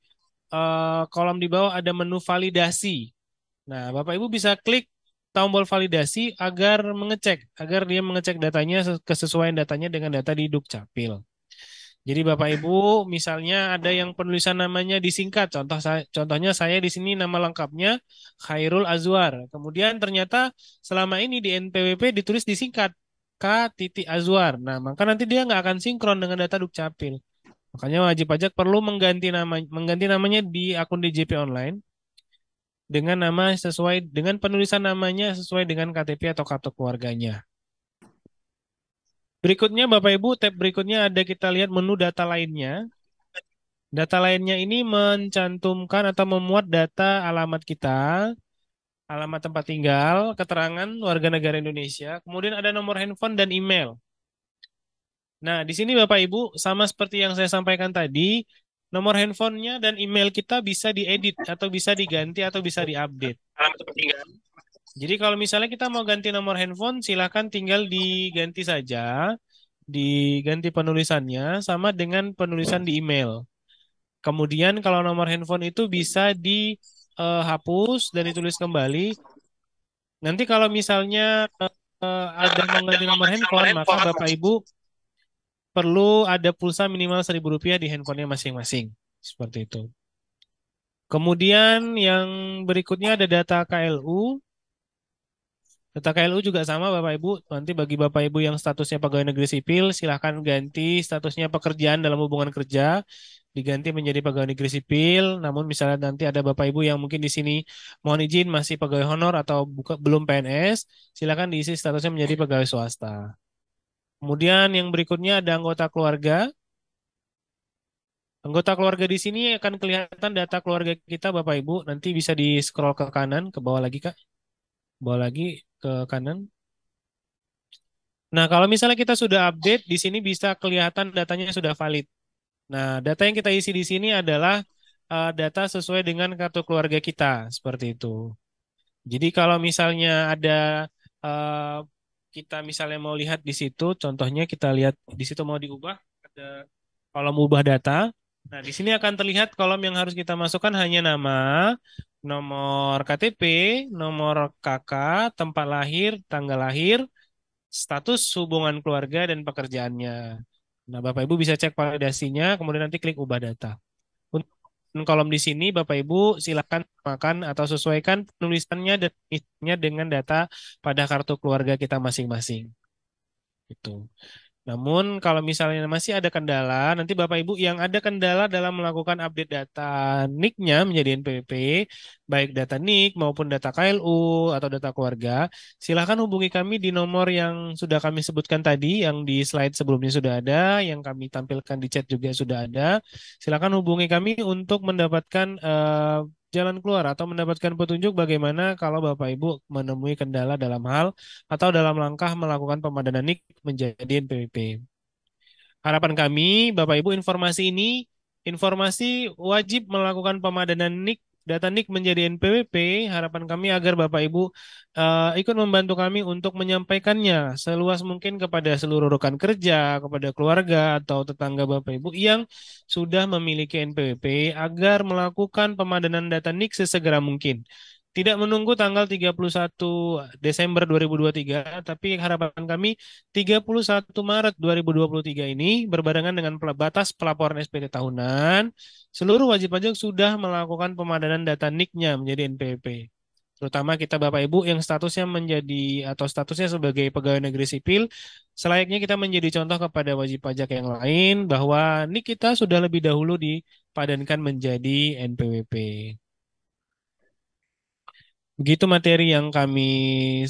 uh, kolom di bawah ada menu validasi. Nah, Bapak Ibu bisa klik tombol validasi agar mengecek, agar dia mengecek datanya kesesuaian datanya dengan data di Dukcapil. Jadi Bapak Ibu, misalnya ada yang penulisan namanya disingkat, contoh saya, contohnya saya di sini nama lengkapnya Khairul Azwar. Kemudian ternyata selama ini di NPWP ditulis disingkat. K titik Azwar. Nah, maka nanti dia nggak akan sinkron dengan data Dukcapil. Makanya wajib pajak perlu mengganti nama mengganti namanya di akun DJP online dengan nama sesuai dengan penulisan namanya sesuai dengan KTP atau kartu keluarganya. Berikutnya Bapak Ibu, tab berikutnya ada kita lihat menu data lainnya. Data lainnya ini mencantumkan atau memuat data alamat kita, alamat tempat tinggal, keterangan warga negara Indonesia, kemudian ada nomor handphone dan email. Nah, di sini Bapak Ibu, sama seperti yang saya sampaikan tadi, nomor handphonenya dan email kita bisa diedit atau bisa diganti atau bisa diupdate. Alamat tempat tinggal. Jadi kalau misalnya kita mau ganti nomor handphone, silahkan tinggal diganti saja, diganti penulisannya sama dengan penulisan di email. Kemudian kalau nomor handphone itu bisa di uh, hapus dan ditulis kembali. Nanti kalau misalnya uh, ada mengganti nomor handphone, maka Bapak Ibu perlu ada pulsa minimal seribu rupiah di handphonenya masing-masing. Seperti itu. Kemudian yang berikutnya ada data KLU. Data KLU juga sama Bapak Ibu. Nanti bagi Bapak Ibu yang statusnya pegawai negeri sipil, silahkan ganti statusnya pekerjaan dalam hubungan kerja diganti menjadi pegawai negeri sipil. Namun misalnya nanti ada Bapak Ibu yang mungkin di sini mohon izin masih pegawai honor atau buka, belum PNS, silahkan diisi statusnya menjadi pegawai swasta. Kemudian yang berikutnya ada anggota keluarga. Anggota keluarga di sini akan kelihatan data keluarga kita Bapak Ibu. Nanti bisa di scroll ke kanan, ke bawah lagi Kak. Bawa bawah lagi ke kanan. Nah, kalau misalnya kita sudah update, di sini bisa kelihatan datanya sudah valid. Nah, data yang kita isi di sini adalah uh, data sesuai dengan kartu keluarga kita, seperti itu. Jadi kalau misalnya ada uh, kita misalnya mau lihat di situ, contohnya kita lihat di situ mau diubah, ada kolom ubah data. Nah, di sini akan terlihat kolom yang harus kita masukkan hanya nama, nomor KTP, nomor KK, tempat lahir, tanggal lahir, status hubungan keluarga dan pekerjaannya. Nah, Bapak Ibu bisa cek validasinya, kemudian nanti klik ubah data. Untuk kolom di sini, Bapak Ibu silakan makan atau sesuaikan penulisannya dan dengan data pada kartu keluarga kita masing-masing. Itu. -masing. Namun kalau misalnya masih ada kendala, nanti Bapak Ibu yang ada kendala dalam melakukan update data NIK-nya menjadi NPWP, baik data NIK maupun data KLU atau data keluarga, silakan hubungi kami di nomor yang sudah kami sebutkan tadi, yang di slide sebelumnya sudah ada, yang kami tampilkan di chat juga sudah ada. Silakan hubungi kami untuk mendapatkan uh, jalan keluar atau mendapatkan petunjuk bagaimana kalau Bapak Ibu menemui kendala dalam hal atau dalam langkah melakukan pemadanan NIK menjadi NPWP. Harapan kami, Bapak Ibu, informasi ini, informasi wajib melakukan pemadanan NIK Data nik menjadi NPWP, harapan kami agar Bapak Ibu uh, ikut membantu kami untuk menyampaikannya seluas mungkin kepada seluruh rekan kerja, kepada keluarga atau tetangga Bapak Ibu yang sudah memiliki NPWP agar melakukan pemadanan data nik sesegera mungkin tidak menunggu tanggal 31 Desember 2023, tapi harapan kami 31 Maret 2023 ini berbarengan dengan batas pelaporan SPT tahunan, seluruh wajib pajak sudah melakukan pemadanan data NIK-nya menjadi NPWP. Terutama kita Bapak Ibu yang statusnya menjadi atau statusnya sebagai pegawai negeri sipil, selayaknya kita menjadi contoh kepada wajib pajak yang lain bahwa NIK kita sudah lebih dahulu dipadankan menjadi NPWP. Begitu materi yang kami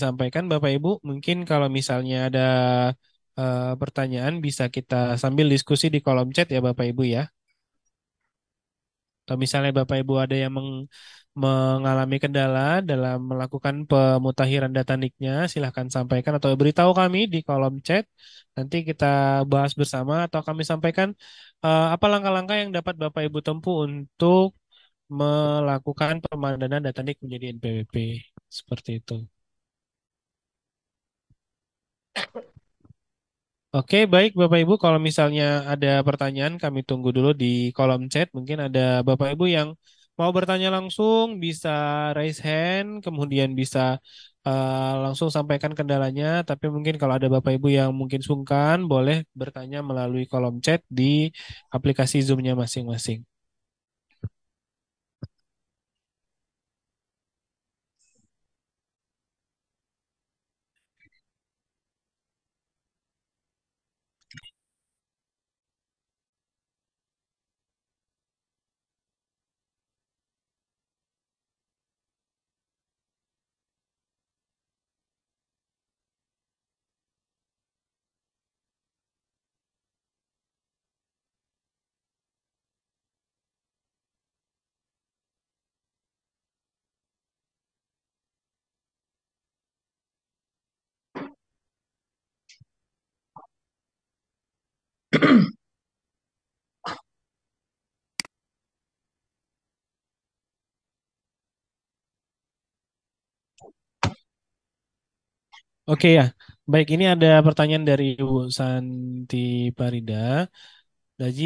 sampaikan, Bapak Ibu. Mungkin kalau misalnya ada uh, pertanyaan, bisa kita sambil diskusi di kolom chat ya, Bapak Ibu ya. Atau misalnya Bapak Ibu ada yang meng mengalami kendala dalam melakukan pemutakhiran data nicknya, silahkan sampaikan atau beritahu kami di kolom chat. Nanti kita bahas bersama atau kami sampaikan uh, apa langkah-langkah yang dapat Bapak Ibu tempuh untuk melakukan pemandangan data nik menjadi NPWP seperti itu. Oke, baik Bapak Ibu, kalau misalnya ada pertanyaan kami tunggu dulu di kolom chat. Mungkin ada Bapak Ibu yang mau bertanya langsung bisa raise hand, kemudian bisa uh, langsung sampaikan kendalanya, tapi mungkin kalau ada Bapak Ibu yang mungkin sungkan boleh bertanya melalui kolom chat di aplikasi Zoom-nya masing-masing. [clears throat] Oke okay, ya, baik ini ada pertanyaan dari Ibu Santi Parida. Daji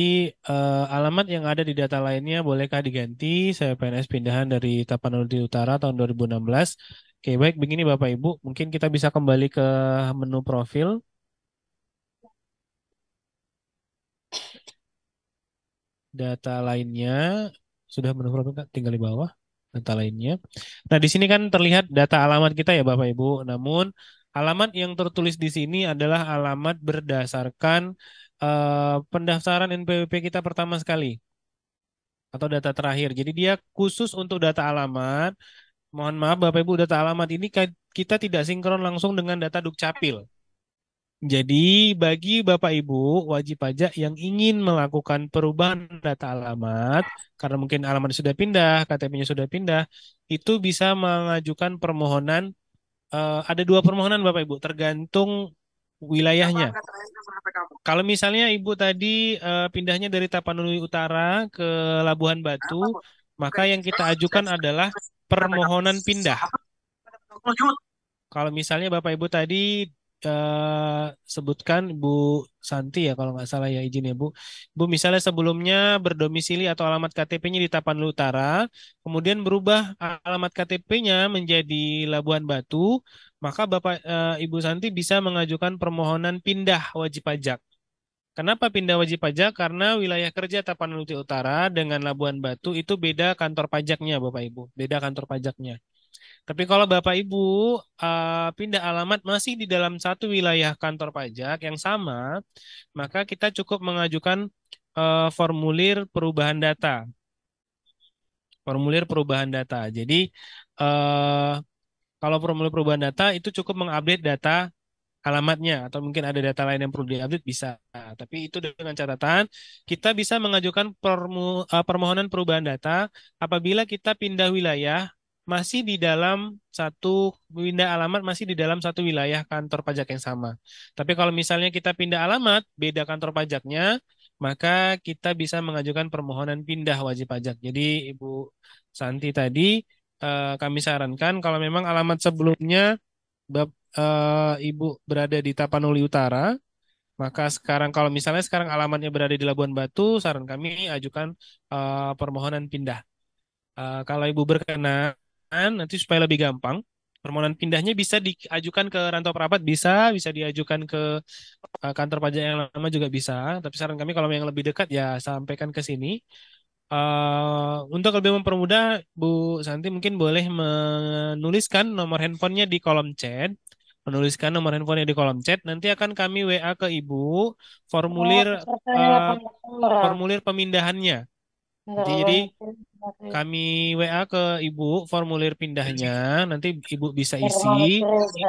uh, alamat yang ada di data lainnya bolehkah diganti? Saya PNS pindahan dari Tapanuli Utara tahun 2016. Oke, baik begini Bapak Ibu, mungkin kita bisa kembali ke menu profil. data lainnya sudah menurun tinggal di bawah data lainnya. Nah, di sini kan terlihat data alamat kita ya Bapak Ibu. Namun alamat yang tertulis di sini adalah alamat berdasarkan uh, pendaftaran NPWP kita pertama sekali atau data terakhir. Jadi dia khusus untuk data alamat. Mohon maaf Bapak Ibu, data alamat ini kita tidak sinkron langsung dengan data Dukcapil. Jadi bagi Bapak Ibu wajib pajak yang ingin melakukan perubahan data alamat karena mungkin alamat sudah pindah, KTP-nya sudah pindah, itu bisa mengajukan permohonan uh, ada dua permohonan Bapak Ibu tergantung wilayahnya. Kalau misalnya Ibu tadi uh, pindahnya dari Tapanuli Utara ke Labuhan Batu, maka yang kita ajukan adalah permohonan pindah. Kalau misalnya Bapak Ibu tadi Eh, sebutkan Bu Santi ya kalau nggak salah ya izin ya Bu. Bu misalnya sebelumnya berdomisili atau alamat KTP-nya di Tapanuli Utara, kemudian berubah alamat KTP-nya menjadi Labuan Batu, maka Bapak e, Ibu Santi bisa mengajukan permohonan pindah wajib pajak. Kenapa pindah wajib pajak? Karena wilayah kerja Tapanuli Utara dengan Labuan Batu itu beda kantor pajaknya Bapak Ibu, beda kantor pajaknya. Tapi kalau Bapak Ibu uh, pindah alamat masih di dalam satu wilayah kantor pajak yang sama, maka kita cukup mengajukan uh, formulir perubahan data. Formulir perubahan data. Jadi uh, kalau formulir perubahan data itu cukup mengupdate data alamatnya atau mungkin ada data lain yang perlu diupdate bisa. Nah, tapi itu dengan catatan kita bisa mengajukan permohonan perubahan data apabila kita pindah wilayah masih di dalam satu pindah alamat masih di dalam satu wilayah kantor pajak yang sama. Tapi kalau misalnya kita pindah alamat beda kantor pajaknya, maka kita bisa mengajukan permohonan pindah wajib pajak. Jadi Ibu Santi tadi eh, kami sarankan kalau memang alamat sebelumnya eh, Ibu berada di Tapanuli Utara, maka sekarang kalau misalnya sekarang alamatnya berada di Labuan Batu, saran kami ajukan eh, permohonan pindah. kalau Ibu berkenan, permohonan nanti supaya lebih gampang permohonan pindahnya bisa diajukan ke rantau perapat bisa bisa diajukan ke uh, kantor pajak yang lama juga bisa tapi saran kami kalau yang lebih dekat ya sampaikan ke sini uh, untuk lebih mempermudah Bu Santi mungkin boleh menuliskan nomor handphonenya di kolom chat menuliskan nomor handphonenya di kolom chat nanti akan kami WA ke Ibu formulir oh, uh, formulir pemindahannya jadi kami WA ke Ibu formulir pindahnya, nanti Ibu bisa isi,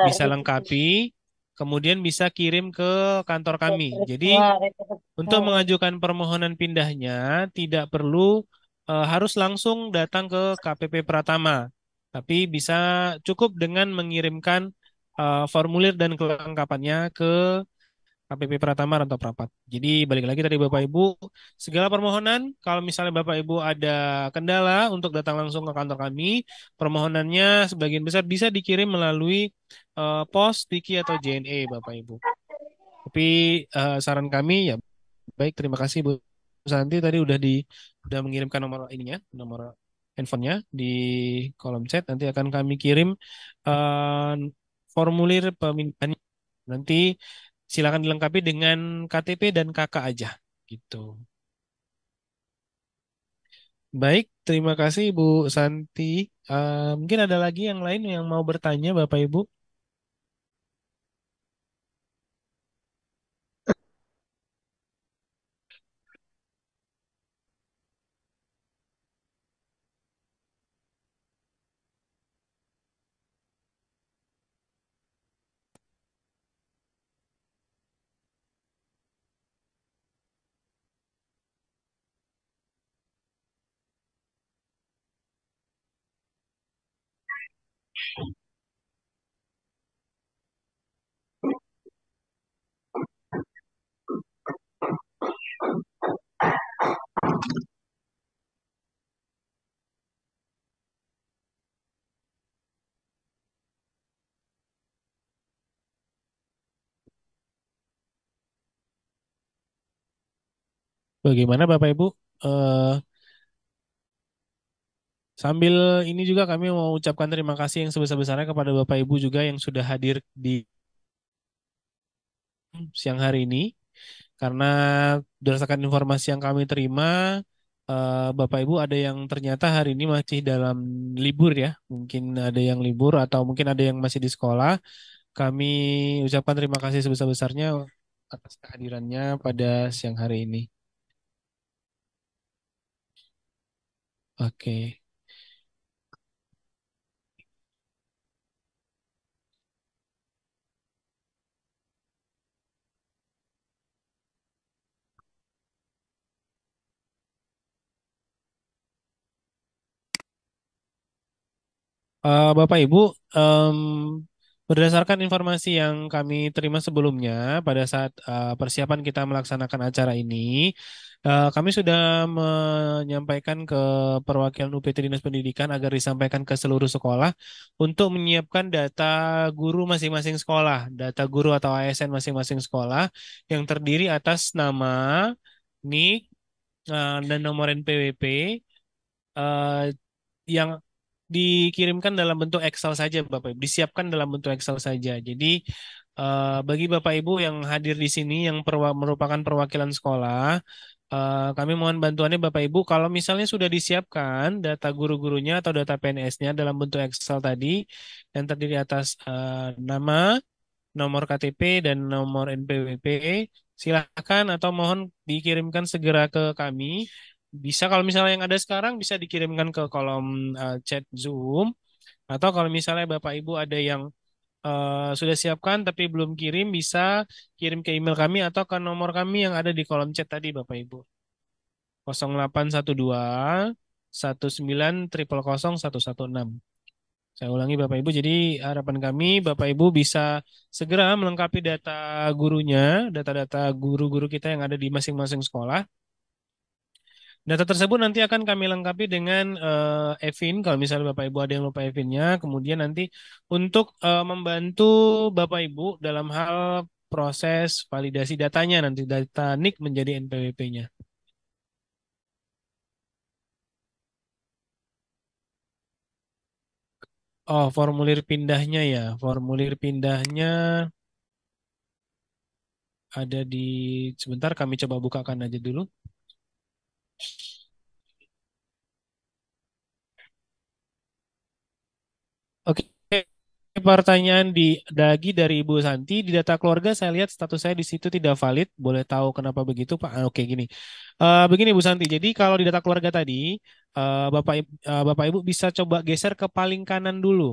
bisa lengkapi, kemudian bisa kirim ke kantor kami. Jadi untuk mengajukan permohonan pindahnya tidak perlu e, harus langsung datang ke KPP Pratama, tapi bisa cukup dengan mengirimkan e, formulir dan kelengkapannya ke KPP Pratama Rantau Prapat. Jadi balik lagi tadi Bapak Ibu, segala permohonan kalau misalnya Bapak Ibu ada kendala untuk datang langsung ke kantor kami, permohonannya sebagian besar bisa dikirim melalui uh, pos, Tiki atau JNE Bapak Ibu. Tapi uh, saran kami ya baik terima kasih Bu Santi tadi udah di udah mengirimkan nomor ininya, nomor handphonenya di kolom chat nanti akan kami kirim uh, formulir permintaan nanti silakan dilengkapi dengan KTP dan KK aja gitu. Baik, terima kasih Bu Santi. Uh, mungkin ada lagi yang lain yang mau bertanya Bapak Ibu? Bagaimana Bapak Ibu? Uh, sambil ini juga kami mau ucapkan terima kasih yang sebesar-besarnya kepada Bapak Ibu juga yang sudah hadir di siang hari ini. Karena berdasarkan informasi yang kami terima, eh, Bapak Ibu ada yang ternyata hari ini masih dalam libur ya. Mungkin ada yang libur atau mungkin ada yang masih di sekolah. Kami ucapkan terima kasih sebesar-besarnya atas kehadirannya pada siang hari ini. Oke. Uh, Bapak Ibu, um, berdasarkan informasi yang kami terima sebelumnya pada saat uh, persiapan kita melaksanakan acara ini, Eh, kami sudah menyampaikan ke perwakilan UPT Dinas Pendidikan agar disampaikan ke seluruh sekolah untuk menyiapkan data guru masing-masing sekolah, data guru atau ASN masing-masing sekolah yang terdiri atas nama, nik, eh, dan nomor NPWP eh, yang dikirimkan dalam bentuk Excel saja, Bapak Ibu. Disiapkan dalam bentuk Excel saja. Jadi bagi Bapak Ibu yang hadir di sini yang merupakan perwakilan sekolah Eh, kami mohon bantuannya Bapak Ibu kalau misalnya sudah disiapkan data guru-gurunya atau data PNS-nya dalam bentuk Excel tadi yang terdiri atas uh, nama, nomor KTP dan nomor NPWP, silakan atau mohon dikirimkan segera ke kami. Bisa kalau misalnya yang ada sekarang bisa dikirimkan ke kolom uh, chat Zoom atau kalau misalnya Bapak Ibu ada yang uh, sudah siapkan tapi belum kirim bisa kirim ke email kami atau ke nomor kami yang ada di kolom chat tadi Bapak Ibu. 0812 19 triple 116. Saya ulangi Bapak Ibu, jadi harapan kami Bapak Ibu bisa segera melengkapi data gurunya, data-data guru-guru kita yang ada di masing-masing sekolah Data tersebut nanti akan kami lengkapi dengan uh, Evin, kalau misalnya Bapak Ibu ada yang lupa Evinnya, kemudian nanti untuk uh, membantu Bapak Ibu dalam hal proses validasi datanya, nanti data NIK menjadi NPWP-nya. Oh, formulir pindahnya ya, formulir pindahnya ada di, sebentar kami coba bukakan aja dulu. Oke, pertanyaan di lagi dari Ibu Santi. Di data keluarga saya lihat status saya di situ tidak valid. Boleh tahu kenapa begitu, Pak? oke, gini. Uh, begini Ibu Santi. Jadi kalau di data keluarga tadi, uh, Bapak uh, Bapak Ibu bisa coba geser ke paling kanan dulu.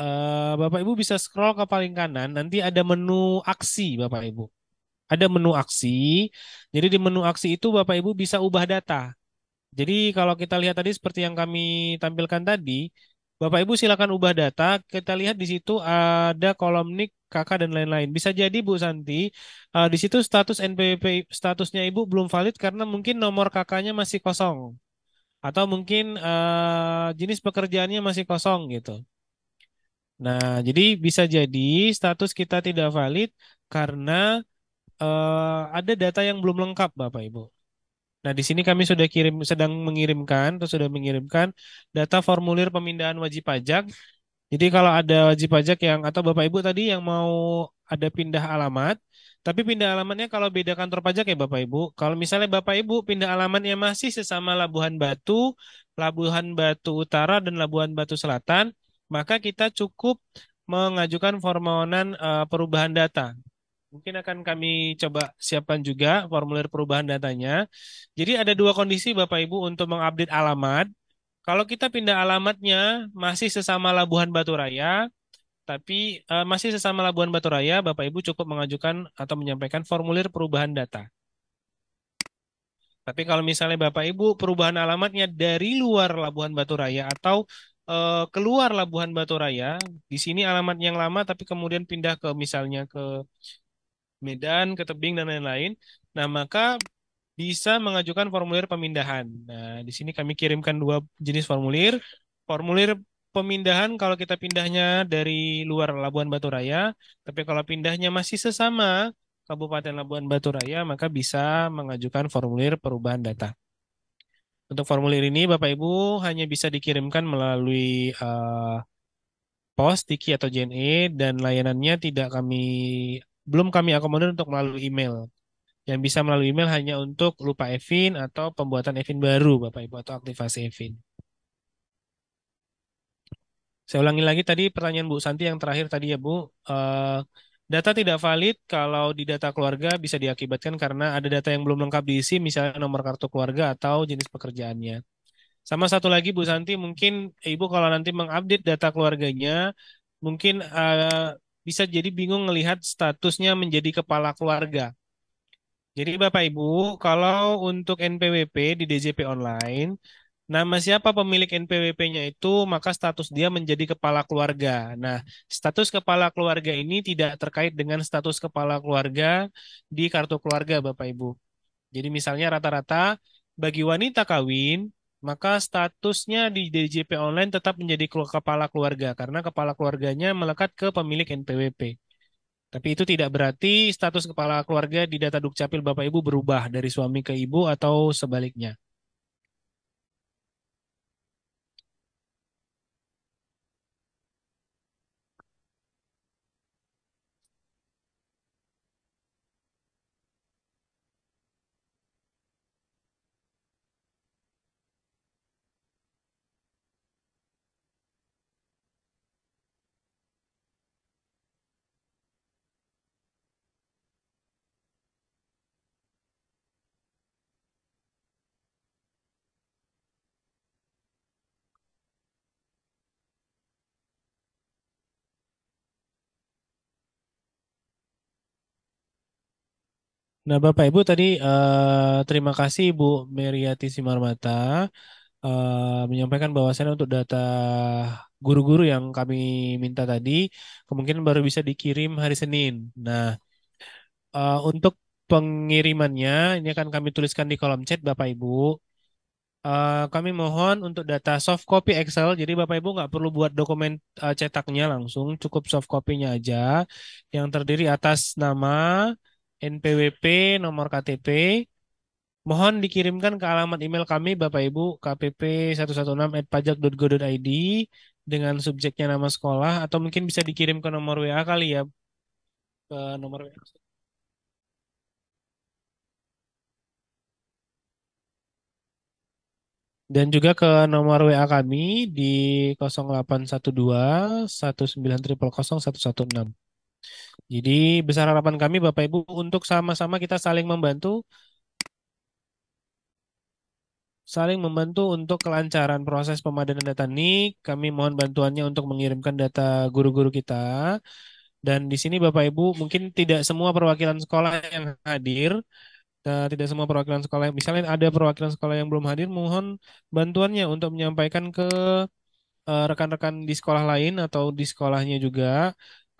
Eh, Bapak Ibu bisa scroll ke paling kanan, nanti ada menu aksi Bapak Ibu. Ada menu aksi. Jadi di menu aksi itu Bapak Ibu bisa ubah data. Jadi kalau kita lihat tadi seperti yang kami tampilkan tadi, Bapak Ibu silakan ubah data. Kita lihat di situ ada kolom nik, kakak dan lain-lain. Bisa jadi Bu Santi, eh, di situ status NPWP statusnya Ibu belum valid karena mungkin nomor kakaknya masih kosong. Atau mungkin uh, jenis pekerjaannya masih kosong gitu. Nah, jadi bisa jadi status kita tidak valid karena uh, ada data yang belum lengkap, Bapak Ibu. Nah, di sini kami sudah kirim sedang mengirimkan atau sudah mengirimkan data formulir pemindahan wajib pajak. Jadi kalau ada wajib pajak yang atau Bapak Ibu tadi yang mau ada pindah alamat, tapi pindah alamatnya kalau beda kantor pajak ya Bapak Ibu. Kalau misalnya Bapak Ibu pindah alamatnya masih sesama Labuhan Batu, Labuhan Batu Utara dan Labuhan Batu Selatan, maka kita cukup mengajukan permohonan uh, perubahan data. Mungkin akan kami coba siapkan juga formulir perubahan datanya. Jadi ada dua kondisi Bapak Ibu untuk mengupdate alamat. Kalau kita pindah alamatnya masih sesama Labuhan Batu Raya, tapi uh, masih sesama Labuhan Batu Raya, Bapak Ibu cukup mengajukan atau menyampaikan formulir perubahan data. Tapi kalau misalnya Bapak Ibu perubahan alamatnya dari luar Labuhan Batu Raya atau uh, keluar Labuhan Batu Raya, di sini alamat yang lama tapi kemudian pindah ke misalnya ke Medan, ke Tebing dan lain-lain. Nah, maka bisa mengajukan formulir pemindahan. Nah, di sini kami kirimkan dua jenis formulir. Formulir pemindahan kalau kita pindahnya dari luar Labuan Batu Raya, tapi kalau pindahnya masih sesama Kabupaten Labuan Batu Raya, maka bisa mengajukan formulir perubahan data. Untuk formulir ini Bapak Ibu hanya bisa dikirimkan melalui uh, pos Tiki atau JNE dan layanannya tidak kami belum kami akomodir untuk melalui email. Yang bisa melalui email hanya untuk lupa Evin atau pembuatan Evin baru Bapak Ibu atau aktivasi Evin. Saya ulangi lagi tadi pertanyaan Bu Santi yang terakhir tadi ya Bu. Uh, Data tidak valid kalau di data keluarga bisa diakibatkan karena ada data yang belum lengkap diisi, misalnya nomor kartu keluarga atau jenis pekerjaannya. Sama satu lagi Bu Santi, mungkin Ibu kalau nanti mengupdate data keluarganya, mungkin uh, bisa jadi bingung melihat statusnya menjadi kepala keluarga. Jadi Bapak Ibu, kalau untuk NPWP di DJP online, nama siapa pemilik NPWP-nya itu, maka status dia menjadi kepala keluarga. Nah, status kepala keluarga ini tidak terkait dengan status kepala keluarga di kartu keluarga, Bapak Ibu. Jadi misalnya rata-rata bagi wanita kawin, maka statusnya di DJP online tetap menjadi kepala keluarga karena kepala keluarganya melekat ke pemilik NPWP. Tapi itu tidak berarti status kepala keluarga di data Dukcapil Bapak Ibu berubah dari suami ke ibu atau sebaliknya. Nah, Bapak Ibu tadi uh, terima kasih Ibu Meriati Simarmata uh, menyampaikan bahwasannya untuk data guru-guru yang kami minta tadi kemungkinan baru bisa dikirim hari Senin. Nah, uh, untuk pengirimannya ini akan kami tuliskan di kolom chat Bapak Ibu. Uh, kami mohon untuk data soft copy Excel. Jadi Bapak Ibu nggak perlu buat dokumen uh, cetaknya langsung, cukup soft copy-nya aja yang terdiri atas nama, NPWP nomor KTP. Mohon dikirimkan ke alamat email kami Bapak Ibu kpp116@pajak.go.id dengan subjeknya nama sekolah atau mungkin bisa dikirim ke nomor WA kali ya. Ke nomor WA. dan juga ke nomor WA kami di 0812 1900 116. Jadi besar harapan kami Bapak Ibu untuk sama-sama kita saling membantu saling membantu untuk kelancaran proses pemadanan data NIK. Kami mohon bantuannya untuk mengirimkan data guru-guru kita. Dan di sini Bapak Ibu mungkin tidak semua perwakilan sekolah yang hadir, nah, tidak semua perwakilan sekolah yang misalnya ada perwakilan sekolah yang belum hadir mohon bantuannya untuk menyampaikan ke eh, rekan -rekan di sekolah lain atau di sekolahnya juga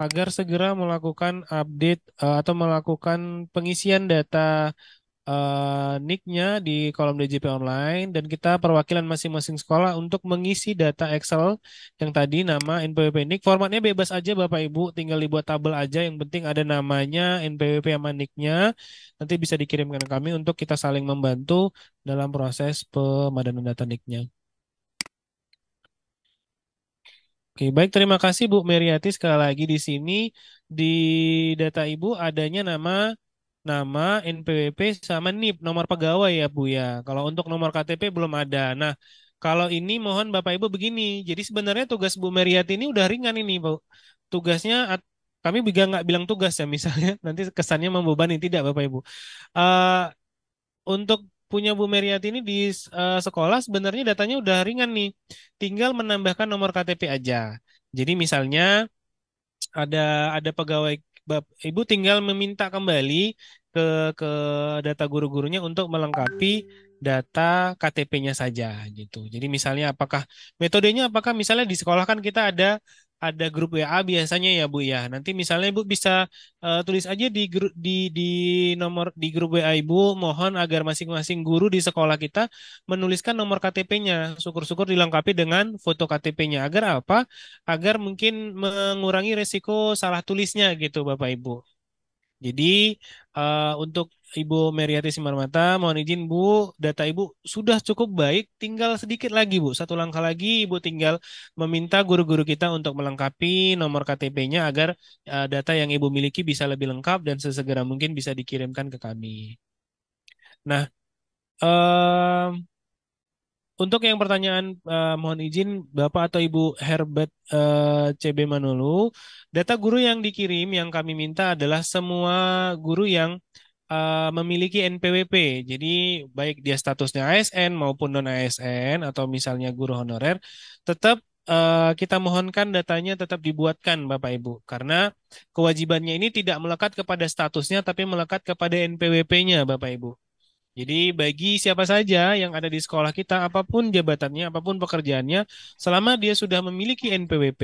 agar segera melakukan update uh, atau melakukan pengisian data uh, eh, nick di kolom DJP online dan kita perwakilan masing-masing sekolah untuk mengisi data Excel yang tadi nama NPWP nick formatnya bebas aja Bapak Ibu tinggal dibuat tabel aja yang penting ada namanya NPWP sama nick nanti bisa dikirimkan kami untuk kita saling membantu dalam proses pemadanan data nick Oke, baik terima kasih Bu Meriati sekali lagi di sini di data Ibu adanya nama nama NPWP sama NIP nomor pegawai ya Bu ya. Kalau untuk nomor KTP belum ada. Nah, kalau ini mohon Bapak Ibu begini. Jadi sebenarnya tugas Bu Meriati ini udah ringan ini Bu. Tugasnya kami juga nggak bilang tugas ya misalnya [laughs] nanti kesannya membebani tidak Bapak Ibu. Uh, untuk punya Bu Meriati ini di uh, sekolah sebenarnya datanya udah ringan nih. Tinggal menambahkan nomor KTP aja. Jadi misalnya ada ada pegawai Ibu tinggal meminta kembali ke ke data guru-gurunya untuk melengkapi data KTP-nya saja gitu. Jadi misalnya apakah metodenya apakah misalnya di sekolah kan kita ada ada grup WA biasanya ya Bu ya. Nanti misalnya Ibu bisa uh, tulis aja di grup di di nomor di grup WA Ibu mohon agar masing-masing guru di sekolah kita menuliskan nomor KTP-nya. Syukur-syukur dilengkapi dengan foto KTP-nya. Agar apa? Agar mungkin mengurangi resiko salah tulisnya gitu Bapak Ibu. Jadi uh, untuk Ibu Meriati Simarmata, mohon izin Bu, data Ibu sudah cukup baik, tinggal sedikit lagi Bu, satu langkah lagi Ibu tinggal meminta guru-guru kita untuk melengkapi nomor KTP-nya agar uh, data yang Ibu miliki bisa lebih lengkap dan sesegera mungkin bisa dikirimkan ke kami. Nah, uh, untuk yang pertanyaan uh, mohon izin Bapak atau Ibu Herbert uh, e, CB Manulu, data guru yang dikirim yang kami minta adalah semua guru yang Eh, memiliki NPWP. Jadi baik dia statusnya ASN maupun non ASN atau misalnya guru honorer, tetap eh, kita mohonkan datanya tetap dibuatkan Bapak Ibu karena kewajibannya ini tidak melekat kepada statusnya tapi melekat kepada NPWP-nya Bapak Ibu. Jadi bagi siapa saja yang ada di sekolah kita apapun jabatannya, apapun pekerjaannya, selama dia sudah memiliki NPWP,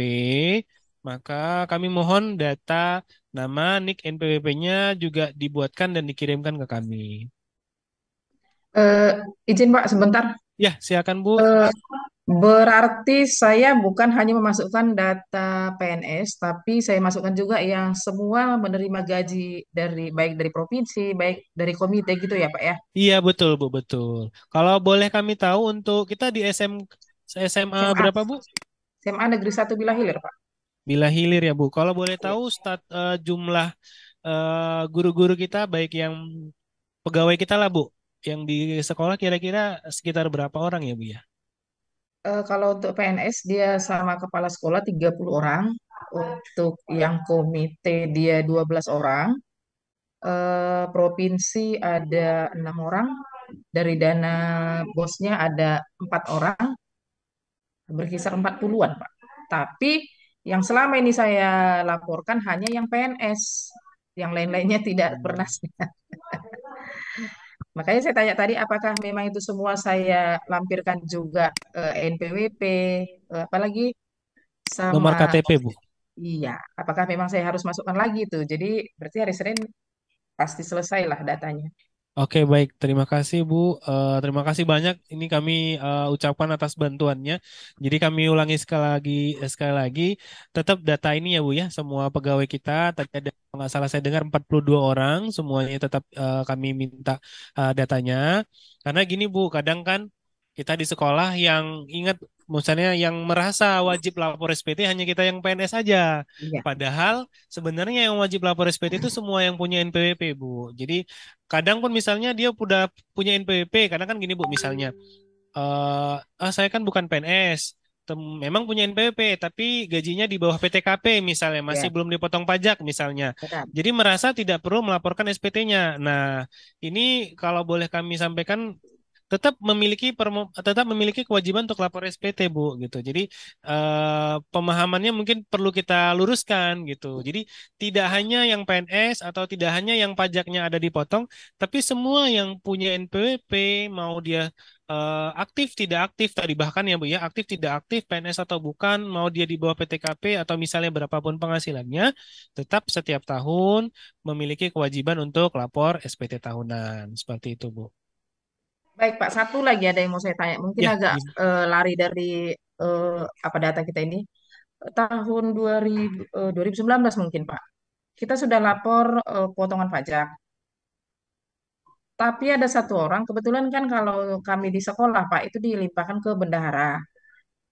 maka kami mohon data nama, nick NPWP-nya juga dibuatkan dan dikirimkan ke kami. Uh, izin Pak sebentar. Ya, silakan Bu. Uh, berarti saya bukan hanya memasukkan data PNS, tapi saya masukkan juga yang semua menerima gaji dari baik dari provinsi, baik dari komite gitu ya Pak ya? Iya betul Bu, betul. Kalau boleh kami tahu untuk kita di SM, SMA, SMA. berapa Bu? SMA Negeri 1 Hilir, Pak bila hilir ya Bu. Kalau boleh iya. tahu stat, uh, eh, jumlah eh, guru-guru uh, kita baik yang pegawai kita lah Bu, yang di sekolah kira-kira sekitar berapa orang ya Bu ya? Uh, kalau untuk PNS dia sama kepala sekolah 30 orang, untuk yang komite dia 12 orang, uh, provinsi ada enam orang, dari dana bosnya ada empat orang, berkisar empat puluhan Pak. Tapi yang selama ini saya laporkan hanya yang PNS, yang lain-lainnya hmm. tidak pernah [laughs] Makanya saya tanya tadi apakah memang itu semua saya lampirkan juga eh, NPWP, eh, apalagi sama nomor KTP, Bu. Iya, apakah memang saya harus masukkan lagi itu? Jadi berarti hari Senin pasti selesailah datanya. Oke, baik. Terima kasih, Bu. Eh, terima kasih banyak. Ini kami eh, ucapkan atas bantuannya. Jadi kami ulangi sekali lagi, eh, sekali lagi, tetap data ini ya, Bu ya. Semua pegawai kita tadi ada nggak salah saya dengar 42 orang, semuanya tetap eh, kami minta eh, datanya. Karena gini, Bu, kadang kan kita di sekolah yang ingat misalnya yang merasa wajib lapor SPT hanya kita yang PNS saja. Iya. Padahal sebenarnya yang wajib lapor SPT itu semua yang punya NPWP, Bu. Jadi kadang pun misalnya dia sudah punya NPWP, karena kan gini, Bu, misalnya uh, ah, saya kan bukan PNS memang punya NPWP tapi gajinya di bawah PTKP misalnya masih yeah. belum dipotong pajak misalnya. Betul. Jadi merasa tidak perlu melaporkan SPT-nya. Nah, ini kalau boleh kami sampaikan tetap memiliki tetap memiliki kewajiban untuk lapor SPT Bu gitu. Jadi eh, pemahamannya mungkin perlu kita luruskan gitu. Jadi tidak hanya yang PNS atau tidak hanya yang pajaknya ada dipotong, tapi semua yang punya NPWP mau dia uh, aktif tidak aktif tadi bahkan ya Bu ya aktif tidak aktif PNS atau bukan mau dia di bawah PTKP atau misalnya berapapun penghasilannya tetap setiap tahun memiliki kewajiban untuk lapor SPT tahunan seperti itu Bu. Baik Pak, satu lagi ada yang mau saya tanya. Mungkin Ya, agak bisa. uh, eh, lari dari uh, apa data kita ini. Tahun 2000, uh, 2019 mungkin Pak. Kita sudah lapor uh, potongan pajak. Tapi ada satu orang, kebetulan kan kalau kami di sekolah Pak, itu dilimpahkan ke bendahara.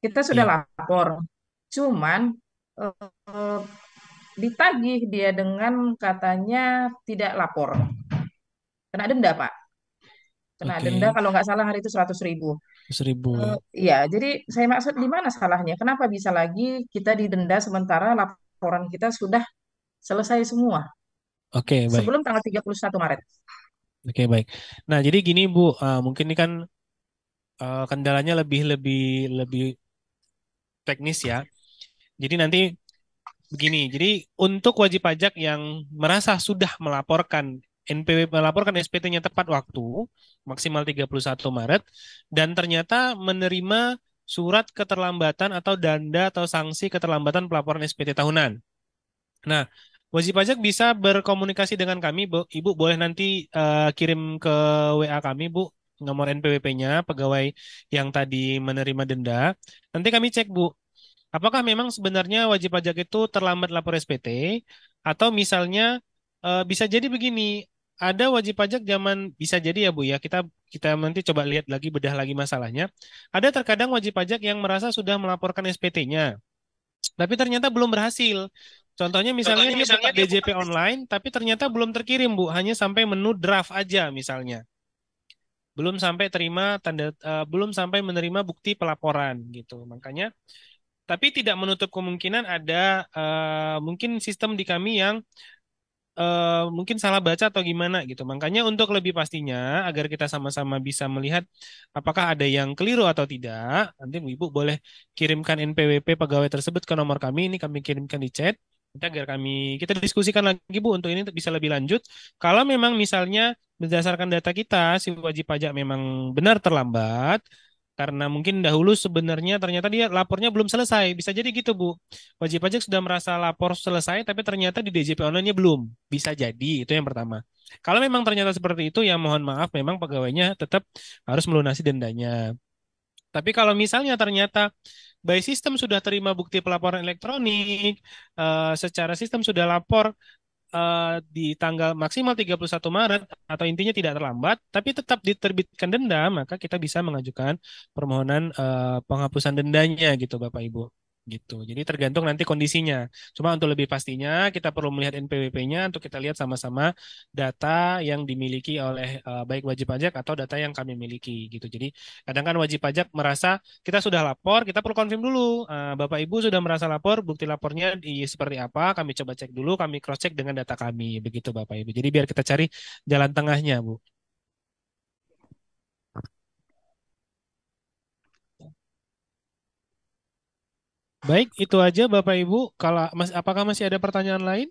Kita sudah iya. lapor. Cuman uh, ditagih dia dengan katanya tidak lapor. Kena denda Pak kena Oke. denda kalau nggak salah hari itu seratus ribu. Seribu. Uh, eh, ya, jadi saya maksud di mana salahnya? Kenapa bisa lagi kita didenda sementara laporan kita sudah selesai semua Oke, baik. sebelum tanggal 31 Maret? Oke, baik. Nah, jadi gini Bu, uh, mungkin ini kan uh, kendalanya lebih lebih lebih teknis ya. Jadi nanti begini, jadi untuk wajib pajak yang merasa sudah melaporkan NPWP melaporkan SPT-nya tepat waktu, maksimal 31 Maret, dan ternyata menerima surat keterlambatan atau danda atau sanksi keterlambatan pelaporan SPT tahunan. Nah, wajib pajak bisa berkomunikasi dengan kami, Bu. Ibu boleh nanti uh, kirim ke WA kami, Bu, nomor NPWP-nya pegawai yang tadi menerima denda. Nanti kami cek, Bu, apakah memang sebenarnya wajib pajak itu terlambat lapor SPT atau misalnya eh, bisa jadi begini ada wajib pajak zaman bisa jadi ya Bu ya kita kita nanti coba lihat lagi bedah lagi masalahnya. Ada terkadang wajib pajak yang merasa sudah melaporkan SPT-nya, tapi ternyata belum berhasil. Contohnya misalnya, ini dia misalnya dia DJP buka. online, tapi ternyata belum terkirim Bu, hanya sampai menu draft aja misalnya. Belum sampai terima tanda, uh, belum sampai menerima bukti pelaporan gitu. Makanya, tapi tidak menutup kemungkinan ada uh, mungkin sistem di kami yang uh, mungkin salah baca atau gimana gitu. Makanya untuk lebih pastinya agar kita sama-sama bisa melihat apakah ada yang keliru atau tidak, nanti Bu Ibu boleh kirimkan NPWP pegawai tersebut ke nomor kami ini kami kirimkan di chat. Kita agar kami kita diskusikan lagi Bu untuk ini bisa lebih lanjut. Kalau memang misalnya berdasarkan data kita si wajib pajak memang benar terlambat, karena mungkin dahulu sebenarnya ternyata dia lapornya belum selesai. Bisa jadi gitu, Bu. Wajib pajak sudah merasa lapor selesai tapi ternyata di DJP online-nya belum. Bisa jadi, itu yang pertama. Kalau memang ternyata seperti itu ya mohon maaf memang pegawainya tetap harus melunasi dendanya. Tapi kalau misalnya ternyata by system sudah terima bukti pelaporan elektronik, eh, secara sistem sudah lapor, uh, di tanggal maksimal 31 Maret atau intinya tidak terlambat, tapi tetap diterbitkan denda, maka kita bisa mengajukan permohonan uh, penghapusan dendanya gitu Bapak Ibu gitu. Jadi tergantung nanti kondisinya. Cuma untuk lebih pastinya kita perlu melihat NPWP-nya untuk kita lihat sama-sama data yang dimiliki oleh uh, baik wajib pajak atau data yang kami miliki gitu. Jadi kadang kan wajib pajak merasa kita sudah lapor, kita perlu konfirm dulu uh, Bapak Ibu sudah merasa lapor, bukti lapornya di, seperti apa, kami coba cek dulu, kami cross check dengan data kami begitu Bapak Ibu. Jadi biar kita cari jalan tengahnya, Bu. Baik, itu aja Bapak Ibu. Kalau mas, apakah masih ada pertanyaan lain?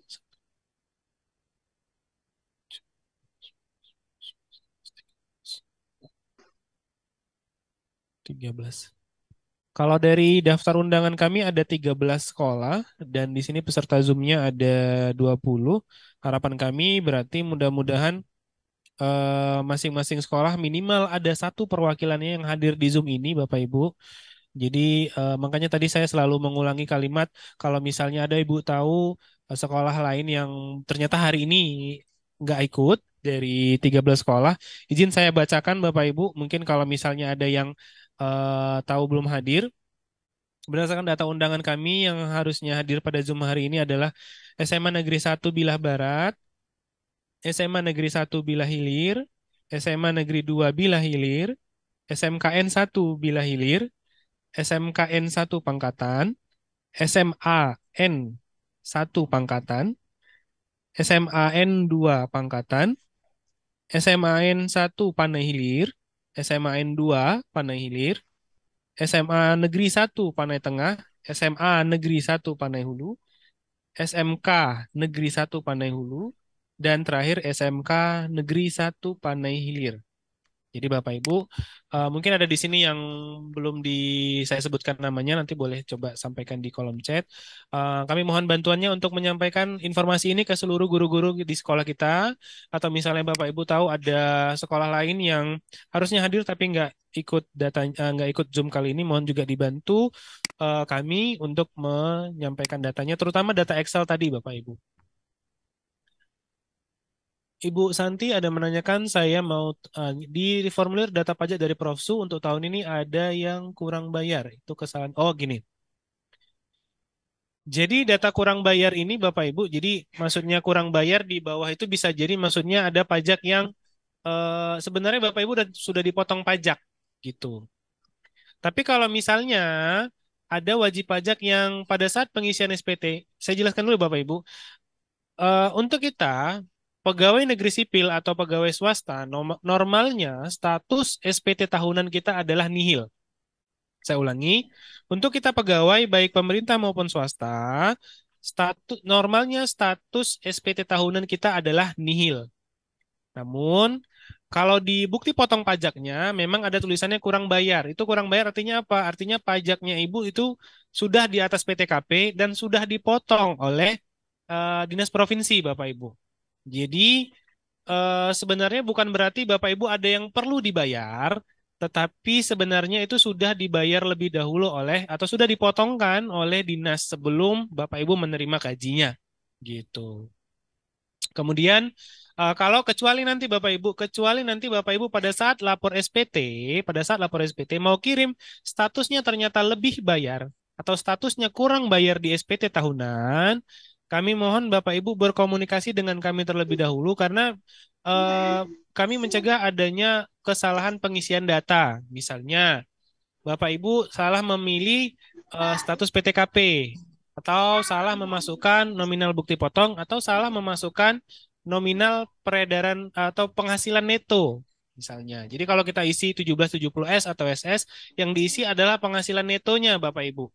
Tiga belas. Kalau dari daftar undangan kami ada 13 sekolah dan di sini peserta Zoom-nya ada 20. Harapan kami berarti mudah-mudahan eh, masing-masing eh, sekolah minimal ada satu perwakilannya yang hadir di Zoom ini Bapak Ibu. Jadi eh, makanya tadi saya selalu mengulangi kalimat kalau misalnya ada ibu tahu eh, sekolah lain yang ternyata hari ini nggak ikut dari 13 sekolah, izin saya bacakan Bapak Ibu. Mungkin kalau misalnya ada yang eh, tahu belum hadir, berdasarkan data undangan kami yang harusnya hadir pada Zoom hari ini adalah SMA Negeri 1 Bilah Barat, SMA Negeri 1 Bilah Hilir, SMA Negeri 2 Bilah Hilir, SMKN 1 Bilah Hilir, SMKN 1 pangkatan, SMA N 1 pangkatan, SMA N 2 pangkatan, SMA N 1 Panai Hilir, N 2 Panai Hilir, SMA Negeri 1 Panai Tengah, SMA Negeri 1 Panai Hulu, SMK Negeri 1 Panai Hulu, dan terakhir SMK Negeri 1 Panai Hilir. Jadi Bapak Ibu, uh, mungkin ada di sini yang belum di saya sebutkan namanya, nanti boleh coba sampaikan di kolom chat. Uh, kami mohon bantuannya untuk menyampaikan informasi ini ke seluruh guru-guru di sekolah kita, atau misalnya Bapak Ibu tahu ada sekolah lain yang harusnya hadir tapi nggak ikut data eh, nggak ikut Zoom kali ini, mohon juga dibantu uh, kami untuk menyampaikan datanya, terutama data Excel tadi Bapak Ibu. Ibu Santi ada menanyakan saya mau uh, di formulir data pajak dari Prof Su untuk tahun ini ada yang kurang bayar. Itu kesalahan. Oh, gini. Jadi data kurang bayar ini Bapak Ibu, jadi maksudnya kurang bayar di bawah itu bisa jadi maksudnya ada pajak yang uh, sebenarnya Bapak Ibu sudah, sudah dipotong pajak gitu. Tapi kalau misalnya ada wajib pajak yang pada saat pengisian SPT, saya jelaskan dulu Bapak Ibu. Uh, untuk kita Pegawai negeri sipil atau pegawai swasta normalnya status SPT tahunan kita adalah nihil. Saya ulangi, untuk kita pegawai baik pemerintah maupun swasta, status normalnya status SPT tahunan kita adalah nihil. Namun kalau di bukti potong pajaknya memang ada tulisannya kurang bayar. Itu kurang bayar artinya apa? Artinya pajaknya ibu itu sudah di atas PTKP dan sudah dipotong oleh uh, dinas provinsi Bapak Ibu. Jadi uh, sebenarnya bukan berarti Bapak Ibu ada yang perlu dibayar, tetapi sebenarnya itu sudah dibayar lebih dahulu oleh atau sudah dipotongkan oleh dinas sebelum Bapak Ibu menerima gajinya gitu. Kemudian eh, kalau kecuali nanti Bapak Ibu kecuali nanti Bapak Ibu pada saat lapor SPT, pada saat lapor SPT mau kirim statusnya ternyata lebih bayar atau statusnya kurang bayar di SPT tahunan, kami mohon Bapak Ibu berkomunikasi dengan kami terlebih dahulu karena uh, kami mencegah adanya kesalahan pengisian data. Misalnya, Bapak Ibu salah memilih uh, status PTKP atau salah memasukkan nominal bukti potong atau salah memasukkan nominal peredaran atau penghasilan neto misalnya. Jadi kalau kita isi 1770S atau SS, yang diisi adalah penghasilan netonya Bapak Ibu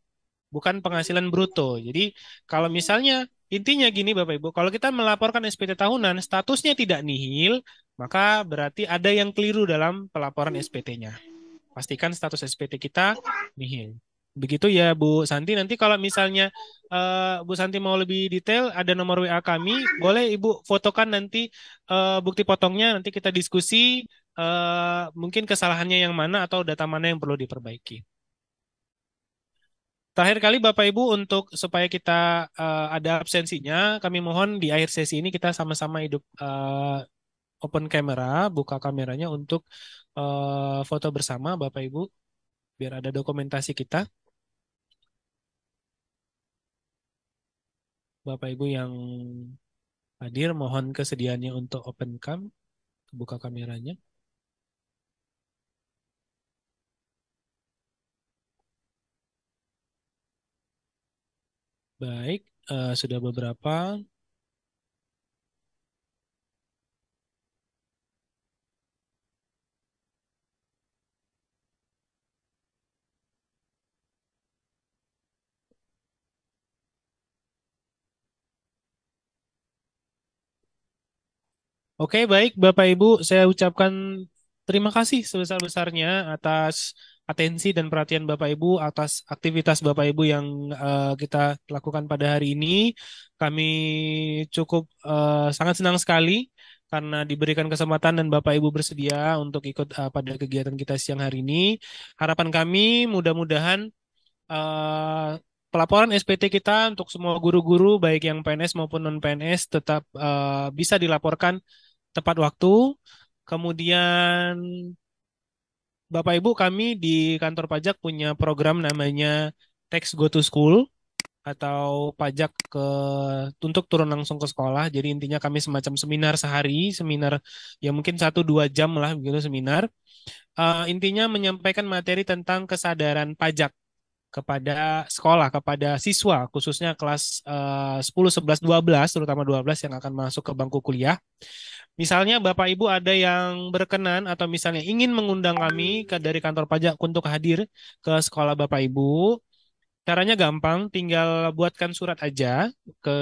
bukan penghasilan bruto. Jadi kalau misalnya Intinya gini Bapak Ibu, kalau kita melaporkan SPT tahunan, statusnya tidak nihil, maka berarti ada yang keliru dalam pelaporan SPT-nya. Pastikan status SPT kita nihil. Begitu ya Bu Santi, nanti kalau misalnya uh, Bu Santi mau lebih detail, ada nomor WA kami, boleh Ibu fotokan nanti uh, bukti potongnya, nanti kita diskusi uh, mungkin kesalahannya yang mana atau data mana yang perlu diperbaiki. Terakhir kali Bapak Ibu untuk supaya kita uh, ada absensinya, kami mohon di akhir sesi ini kita sama-sama hidup uh, open camera, buka kameranya untuk uh, foto bersama Bapak Ibu, biar ada dokumentasi kita. Bapak Ibu yang hadir, mohon kesediaannya untuk open cam, buka kameranya. Baik, uh, sudah beberapa. Oke, baik Bapak Ibu, saya ucapkan terima kasih sebesar-besarnya atas atensi dan perhatian Bapak Ibu atas aktivitas Bapak Ibu yang uh, kita lakukan pada hari ini. Kami cukup uh, sangat senang sekali karena diberikan kesempatan dan Bapak Ibu bersedia untuk ikut uh, pada kegiatan kita siang hari ini. Harapan kami mudah-mudahan uh, pelaporan SPT kita untuk semua guru-guru baik yang PNS maupun non PNS tetap uh, bisa dilaporkan tepat waktu. Kemudian Bapak Ibu kami di kantor pajak punya program namanya Tax Go to School atau pajak ke untuk turun langsung ke sekolah. Jadi intinya kami semacam seminar sehari, seminar ya mungkin satu dua jam lah begitu seminar. Uh, intinya menyampaikan materi tentang kesadaran pajak kepada sekolah, kepada siswa, khususnya kelas uh, 10, 11, 12, terutama 12 yang akan masuk ke bangku kuliah. Misalnya Bapak Ibu ada yang berkenan atau misalnya ingin mengundang kami ke, dari kantor pajak untuk hadir ke sekolah Bapak Ibu, caranya gampang, tinggal buatkan surat aja ke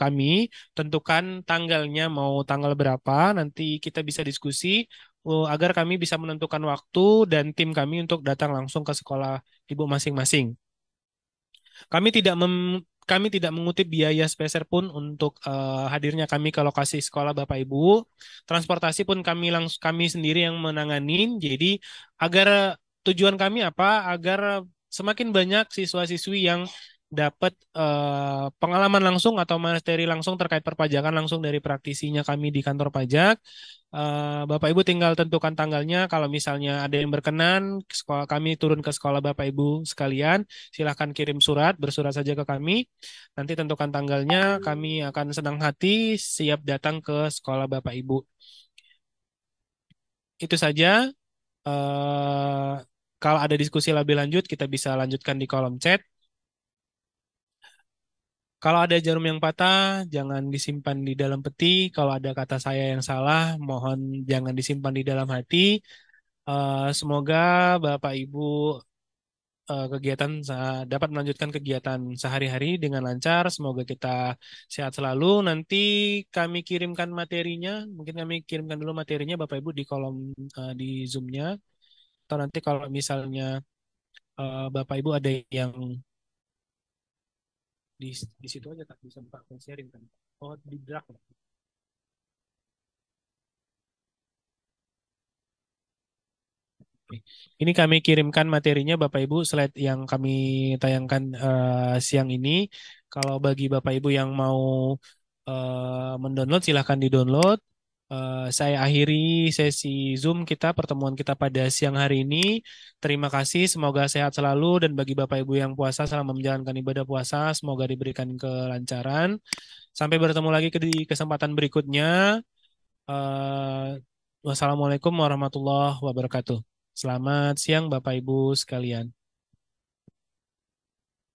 kami, tentukan tanggalnya mau tanggal berapa, nanti kita bisa diskusi Oh, agar kami bisa menentukan waktu dan tim kami untuk datang langsung ke sekolah ibu masing-masing. Kami tidak mem kami tidak mengutip biaya speser pun untuk uh, hadirnya kami ke lokasi sekolah Bapak Ibu. Transportasi pun kami langs kami sendiri yang menangani. Jadi agar tujuan kami apa? Agar semakin banyak siswa-siswi yang dapat uh, pengalaman langsung atau materi langsung terkait perpajakan langsung dari praktisinya kami di kantor pajak. Uh, Bapak Ibu tinggal tentukan tanggalnya. Kalau misalnya ada yang berkenan, sekolah kami turun ke sekolah Bapak Ibu sekalian. Silahkan kirim surat, bersurat saja ke kami. Nanti tentukan tanggalnya, kami akan senang hati siap datang ke sekolah Bapak Ibu. Itu saja. Uh, kalau ada diskusi lebih lanjut, kita bisa lanjutkan di kolom chat. Kalau ada jarum yang patah, jangan disimpan di dalam peti. Kalau ada kata saya yang salah, mohon jangan disimpan di dalam hati. Uh, semoga Bapak Ibu uh, kegiatan dapat melanjutkan kegiatan sehari-hari dengan lancar. Semoga kita sehat selalu. Nanti kami kirimkan materinya, mungkin kami kirimkan dulu materinya Bapak Ibu di kolom uh, di Zoom-nya. Atau nanti kalau misalnya uh, Bapak Ibu ada yang di di situ aja tak bisa buka sharing kan oh di drag lah Ini kami kirimkan materinya Bapak Ibu slide yang kami tayangkan uh, siang ini. Kalau bagi Bapak Ibu yang mau uh, mendownload silahkan di download Eh, saya akhiri sesi Zoom kita, pertemuan kita pada siang hari ini. Terima kasih, semoga sehat selalu dan bagi Bapak Ibu yang puasa selama menjalankan ibadah puasa, semoga diberikan kelancaran. Sampai bertemu lagi di kesempatan berikutnya. Uh, wassalamualaikum warahmatullahi wabarakatuh. Selamat siang Bapak Ibu sekalian.